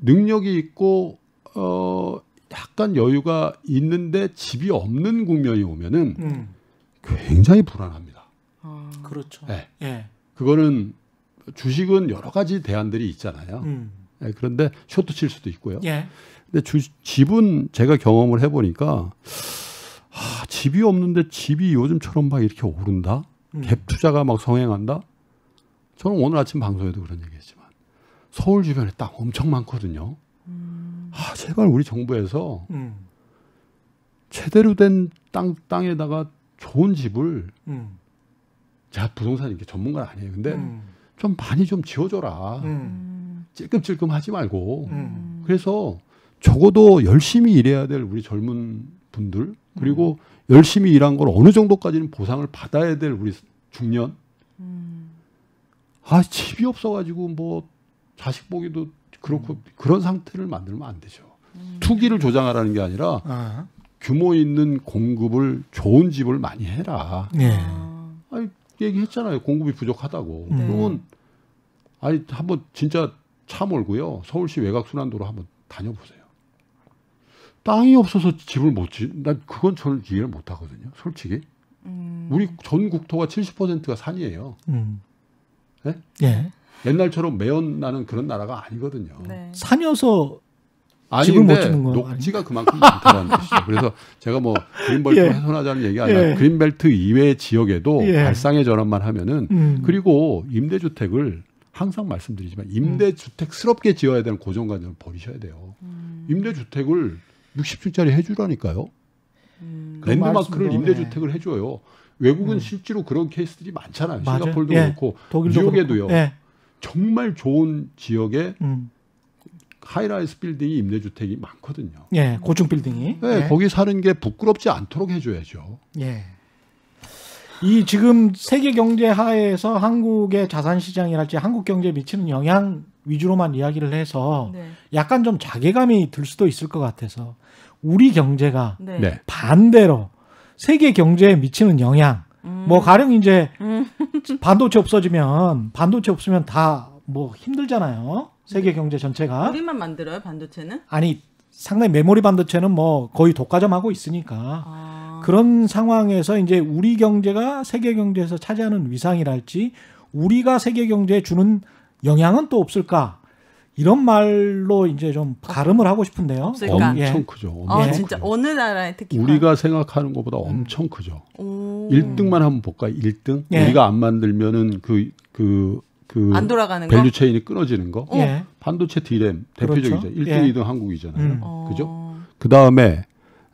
[SPEAKER 3] 능력이 있고, 어, 약간 여유가 있는데 집이 없는 국면이 오면은 음. 굉장히 불안합니다.
[SPEAKER 1] 아. 그렇죠.
[SPEAKER 3] 네. 예. 그거는 주식은 여러 가지 대안들이 있잖아요. 음. 네, 그런데 쇼트 칠 수도 있고요. 예. 근데 주, 집은 제가 경험을 해보니까 아, 집이 없는데 집이 요즘처럼 막 이렇게 오른다. 음. 갭 투자가 막 성행한다. 저는 오늘 아침 방송에도 그런 얘기했지만 서울 주변에 딱 엄청 많거든요. 음. 아, 제발 우리 정부에서 음. 제대로 된 땅, 땅에다가 좋은 집을 음. 제가 부동산 이렇게 전문가 아니에요. 근데 음. 좀 많이 좀 지어줘라. 음. 찔끔찔끔 하지 말고. 음. 그래서 적어도 열심히 일해야 될 우리 젊은 분들 그리고 열심히 일한 걸 어느 정도까지는 보상을 받아야 될 우리 중년. 음. 아 집이 없어가지고 뭐 자식 보기도 그렇고 음. 그런 상태를 만들면 안 되죠. 음. 투기를 조장하라는 게 아니라 아. 규모 있는 공급을 좋은 집을 많이 해라.
[SPEAKER 1] 네. 예. 아니
[SPEAKER 3] 얘기했잖아요. 공급이 부족하다고. 음. 네. 그러면 아니 한번 진짜 차 몰고요. 서울시 외곽 순환도로 한번 다녀보세요. 땅이 없어서 집을 못 지. 난 그건 저는 이해를 못 하거든요. 솔직히. 음. 우리 전 국토가 70%가 산이에요. 음. 네? 예. 예. 옛날처럼 매연나는 그런 나라가 아니거든요. 네. 산여서
[SPEAKER 1] 집을 못 주는 건
[SPEAKER 3] 녹지가 그만큼 많다는 뜻이죠. 그래서 제가 뭐 그린벨트 예. 훼손하자는 얘기 가 아니라 예. 그린벨트 이외 지역에도 예. 발상의 전환만 하면은 음. 그리고 임대주택을 항상 말씀드리지만 음. 임대주택스럽게 지어야 되는 고정관념을 버리셔야 돼요. 음. 임대주택을 60층짜리 해주라니까요.
[SPEAKER 1] 음, 랜드마크를 임대주택을
[SPEAKER 3] 예. 해줘요. 외국은 음. 실제로 그런 케이스들이 많잖아요. 싱가폴도 예. 그렇고 독일도 뉴욕에도요. 예. 정말 좋은 지역에 음. 하이라이스 빌딩이 임대주택이 많거든요. 예, 고층 빌딩이. 네, 예. 거기 사는 게 부끄럽지 않도록 해줘야죠.
[SPEAKER 1] 예. 이 지금 세계 경제 하에서 한국의 자산 시장이랄지 한국 경제에 미치는 영향 위주로만 이야기를 해서 네. 약간 좀 자괴감이 들 수도 있을 것 같아서 우리 경제가 네. 네. 반대로 세계 경제에 미치는 영향 뭐 음. 뭐 가령 이제 음. 반도체 없어지면 반도체 없으면 다 뭐 힘들잖아요. 세계 네. 경제 전체가.
[SPEAKER 2] 우리만 만들어요 반도체는?
[SPEAKER 1] 아니 상당히 메모리 반도체는 뭐 거의 독과점하고 있으니까 아... 그런 상황에서 이제 우리 경제가 세계 경제에서 차지하는 위상이랄지 우리가 세계 경제에 주는 영향은 또 없을까? 이런 말로 이제 좀발음을 하고 싶은데요. 없을까? 예. 엄청 크죠. 엄청 아, 진짜 크죠. 어느 나라에
[SPEAKER 3] 특히 우리가 생각하는 것보다 음. 엄청 크죠. 오. 1등만 한번 볼까요? 1등? 예. 우리가 안 만들면은 그 그 그안 그 돌아가는 밸류 체인이 끊어지는 거. 어. 예. 반도체 디램 대표적이죠. 그렇죠? 1등, 2등 예. 한국이잖아요. 음. 어. 그죠? 그다음에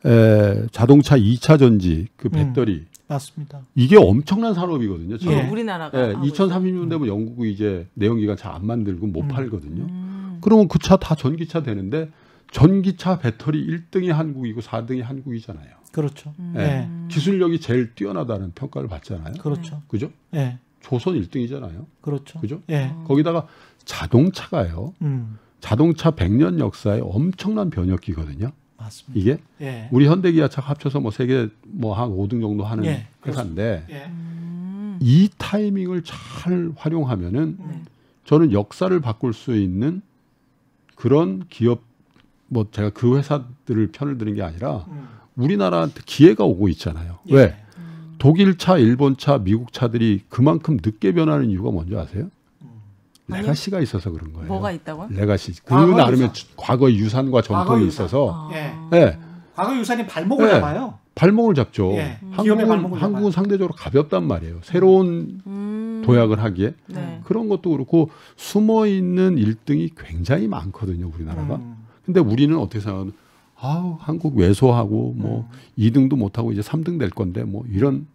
[SPEAKER 3] 에, 자동차 2차 전지 그 음. 배터리 음. 맞습니다. 이게 엄청난 산업이거든요. 지금 예. 우리나라가 예, 2030년 되면 영국이 이제 내연기관 잘 안 만들고 못 음. 팔거든요. 음. 음. 그러면 그 차 다 전기차 되는데 전기차 배터리 1등이 한국이고 4등이 한국이잖아요.
[SPEAKER 1] 그렇죠. 음. 예. 네.
[SPEAKER 3] 기술력이 제일 뛰어나다는 평가를 받잖아요. 그렇죠. 네. 그죠? 예. 네. 조선 1등이잖아요. 그렇죠. 그죠? 예. 음. 거기다가 자동차가요. 음. 자동차 100년 역사에 엄청난 변혁기거든요. 맞습니다. 이게 예. 우리 현대기아차 합쳐서 뭐 세계 뭐 한 5등 정도 하는 예. 회사인데 예. 이 타이밍을 잘 활용하면은 네. 저는 역사를 바꿀 수 있는 그런 기업 뭐 제가 그 회사들을 편을 드는 게 아니라 음. 우리나라한테 기회가 오고 있잖아요. 예. 왜? 음. 독일 차, 일본 차, 미국 차들이 그만큼 늦게 변하는 이유가 뭔지 아세요? 음. 레가시가 있어서 그런 거예요. 뭐가 있다고요? 레가시. 그 나름의 과거 유산과 전통이 유산. 있어서. 아. 예. 예.
[SPEAKER 1] 과거 유산이 발목을 예. 잡아요.
[SPEAKER 3] 발목을 잡죠. 예. 한국은, 발목을 한국은 상대적으로 가볍단 말이에요. 새로운 음. 도약을 하기에 네. 그런 것도 그렇고 숨어 있는 1등이 굉장히 많거든요 우리나라가. 음. 근데 우리는 어떻게 생각하면 아 한국 왜소하고 뭐 음. 2등도 못하고 이제 3등 될 건데 뭐 이런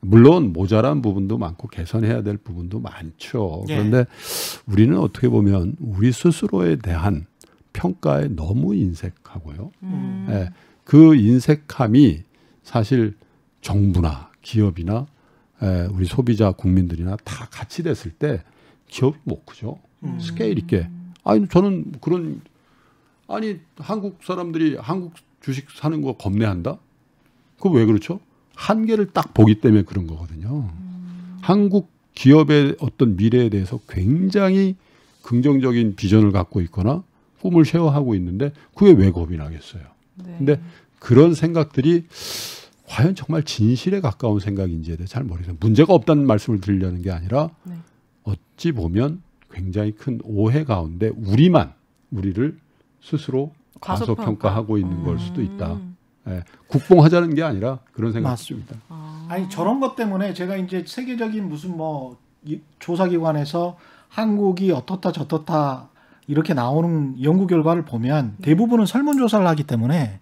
[SPEAKER 3] 물론 모자란 부분도 많고 개선해야 될 부분도 많죠. 예. 그런데 우리는 어떻게 보면 우리 스스로에 대한 평가에 너무 인색하고요. 음. 예, 그 인색함이 사실 정부나 기업이나 에, 예, 우리 소비자 국민들이나 다 같이 됐을 때 기업이 못 뭐 크죠. 음. 스케일 있게. 아니 저는 그런 아니 한국 사람들이 한국 주식 사는 거 겁내한다. 그왜 그렇죠? 한계를 딱 보기 때문에 그런 거거든요. 음. 한국 기업의 어떤 미래에 대해서 굉장히 긍정적인 비전을 갖고 있거나 꿈을 쉐어하고 있는데 그게 왜 겁이 나겠어요. 네. 근데 그런 생각들이 과연 정말 진실에 가까운 생각인지에 대해 잘 모르겠어요. 문제가 없다는 말씀을 드리려는 게 아니라 네. 어찌 보면 굉장히 큰 오해 가운데 우리만 우리를 스스로 과소평가하고 있는 음. 걸 수도 있다. 음. 예, 국뽕하자는 게 아니라 그런 생각이 맞니다
[SPEAKER 1] 아. 아니 저런 것 때문에 제가 이제 세계적인 무슨 뭐 조사기관에서 한국이 어떻다 저떻다 이렇게 나오는 연구 결과를 보면 네. 대부분은 설문조사를 하기 때문에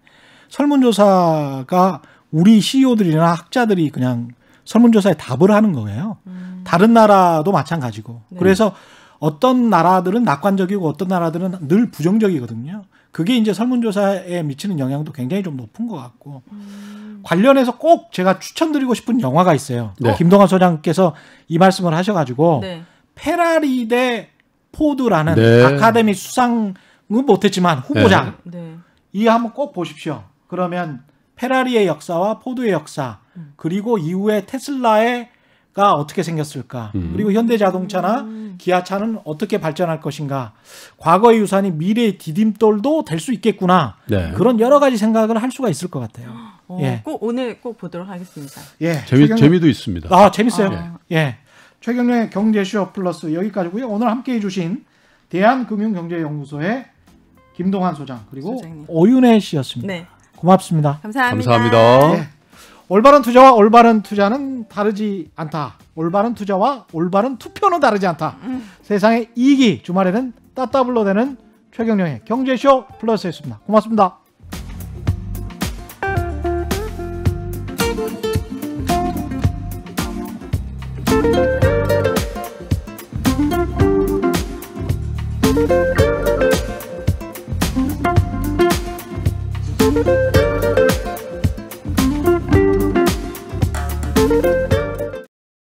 [SPEAKER 1] 설문조사가 우리 CEO들이나 학자들이 그냥 설문조사에 답을 하는 거예요. 음. 다른 나라도 마찬가지고. 네. 그래서 어떤 나라들은 낙관적이고 어떤 나라들은 늘 부정적이거든요. 그게 이제 설문조사에 미치는 영향도 굉장히 좀 높은 것 같고. 음. 관련해서 꼭 제가 추천드리고 싶은 영화가 있어요. 네. 김동환 소장께서 이 말씀을 하셔가지고 네. 페라리 대 포드라는 네. 아카데미 수상은 못했지만 후보작 네. 이 한번 꼭 보십시오. 그러면 페라리의 역사와 포드의 역사 음. 그리고 이후에 테슬라의 가 어떻게 생겼을까? 음. 그리고 현대 자동차나 음. 기아차는 어떻게 발전할 것인가? 과거의 유산이 미래의 디딤돌도 될 수 있겠구나. 네. 그런 여러 가지 생각을 할 수가 있을 것 같아요. 어, 예.
[SPEAKER 2] 꼭 오늘 꼭 보도록 하겠습니다. 예.
[SPEAKER 1] 재미 재미도 있습니다. 아, 재밌어요. 아. 예. 예. 최경련의 경제쇼 플러스 여기까지고요. 오늘 함께 해 주신 대한금융경제연구소의 김동환 소장 그리고 소장님. 오윤혜 씨였습니다. 네. 고맙습니다. 감사합니다. 감사합니다. 네. 올바른 투자와 올바른 투자는 다르지 않다. 올바른 투자와 올바른 투표는 다르지 않다. 음. 세상의 이익이 주말에는 따따블로 되는 최경령의 경제쇼 플러스였습니다. 고맙습니다. thank you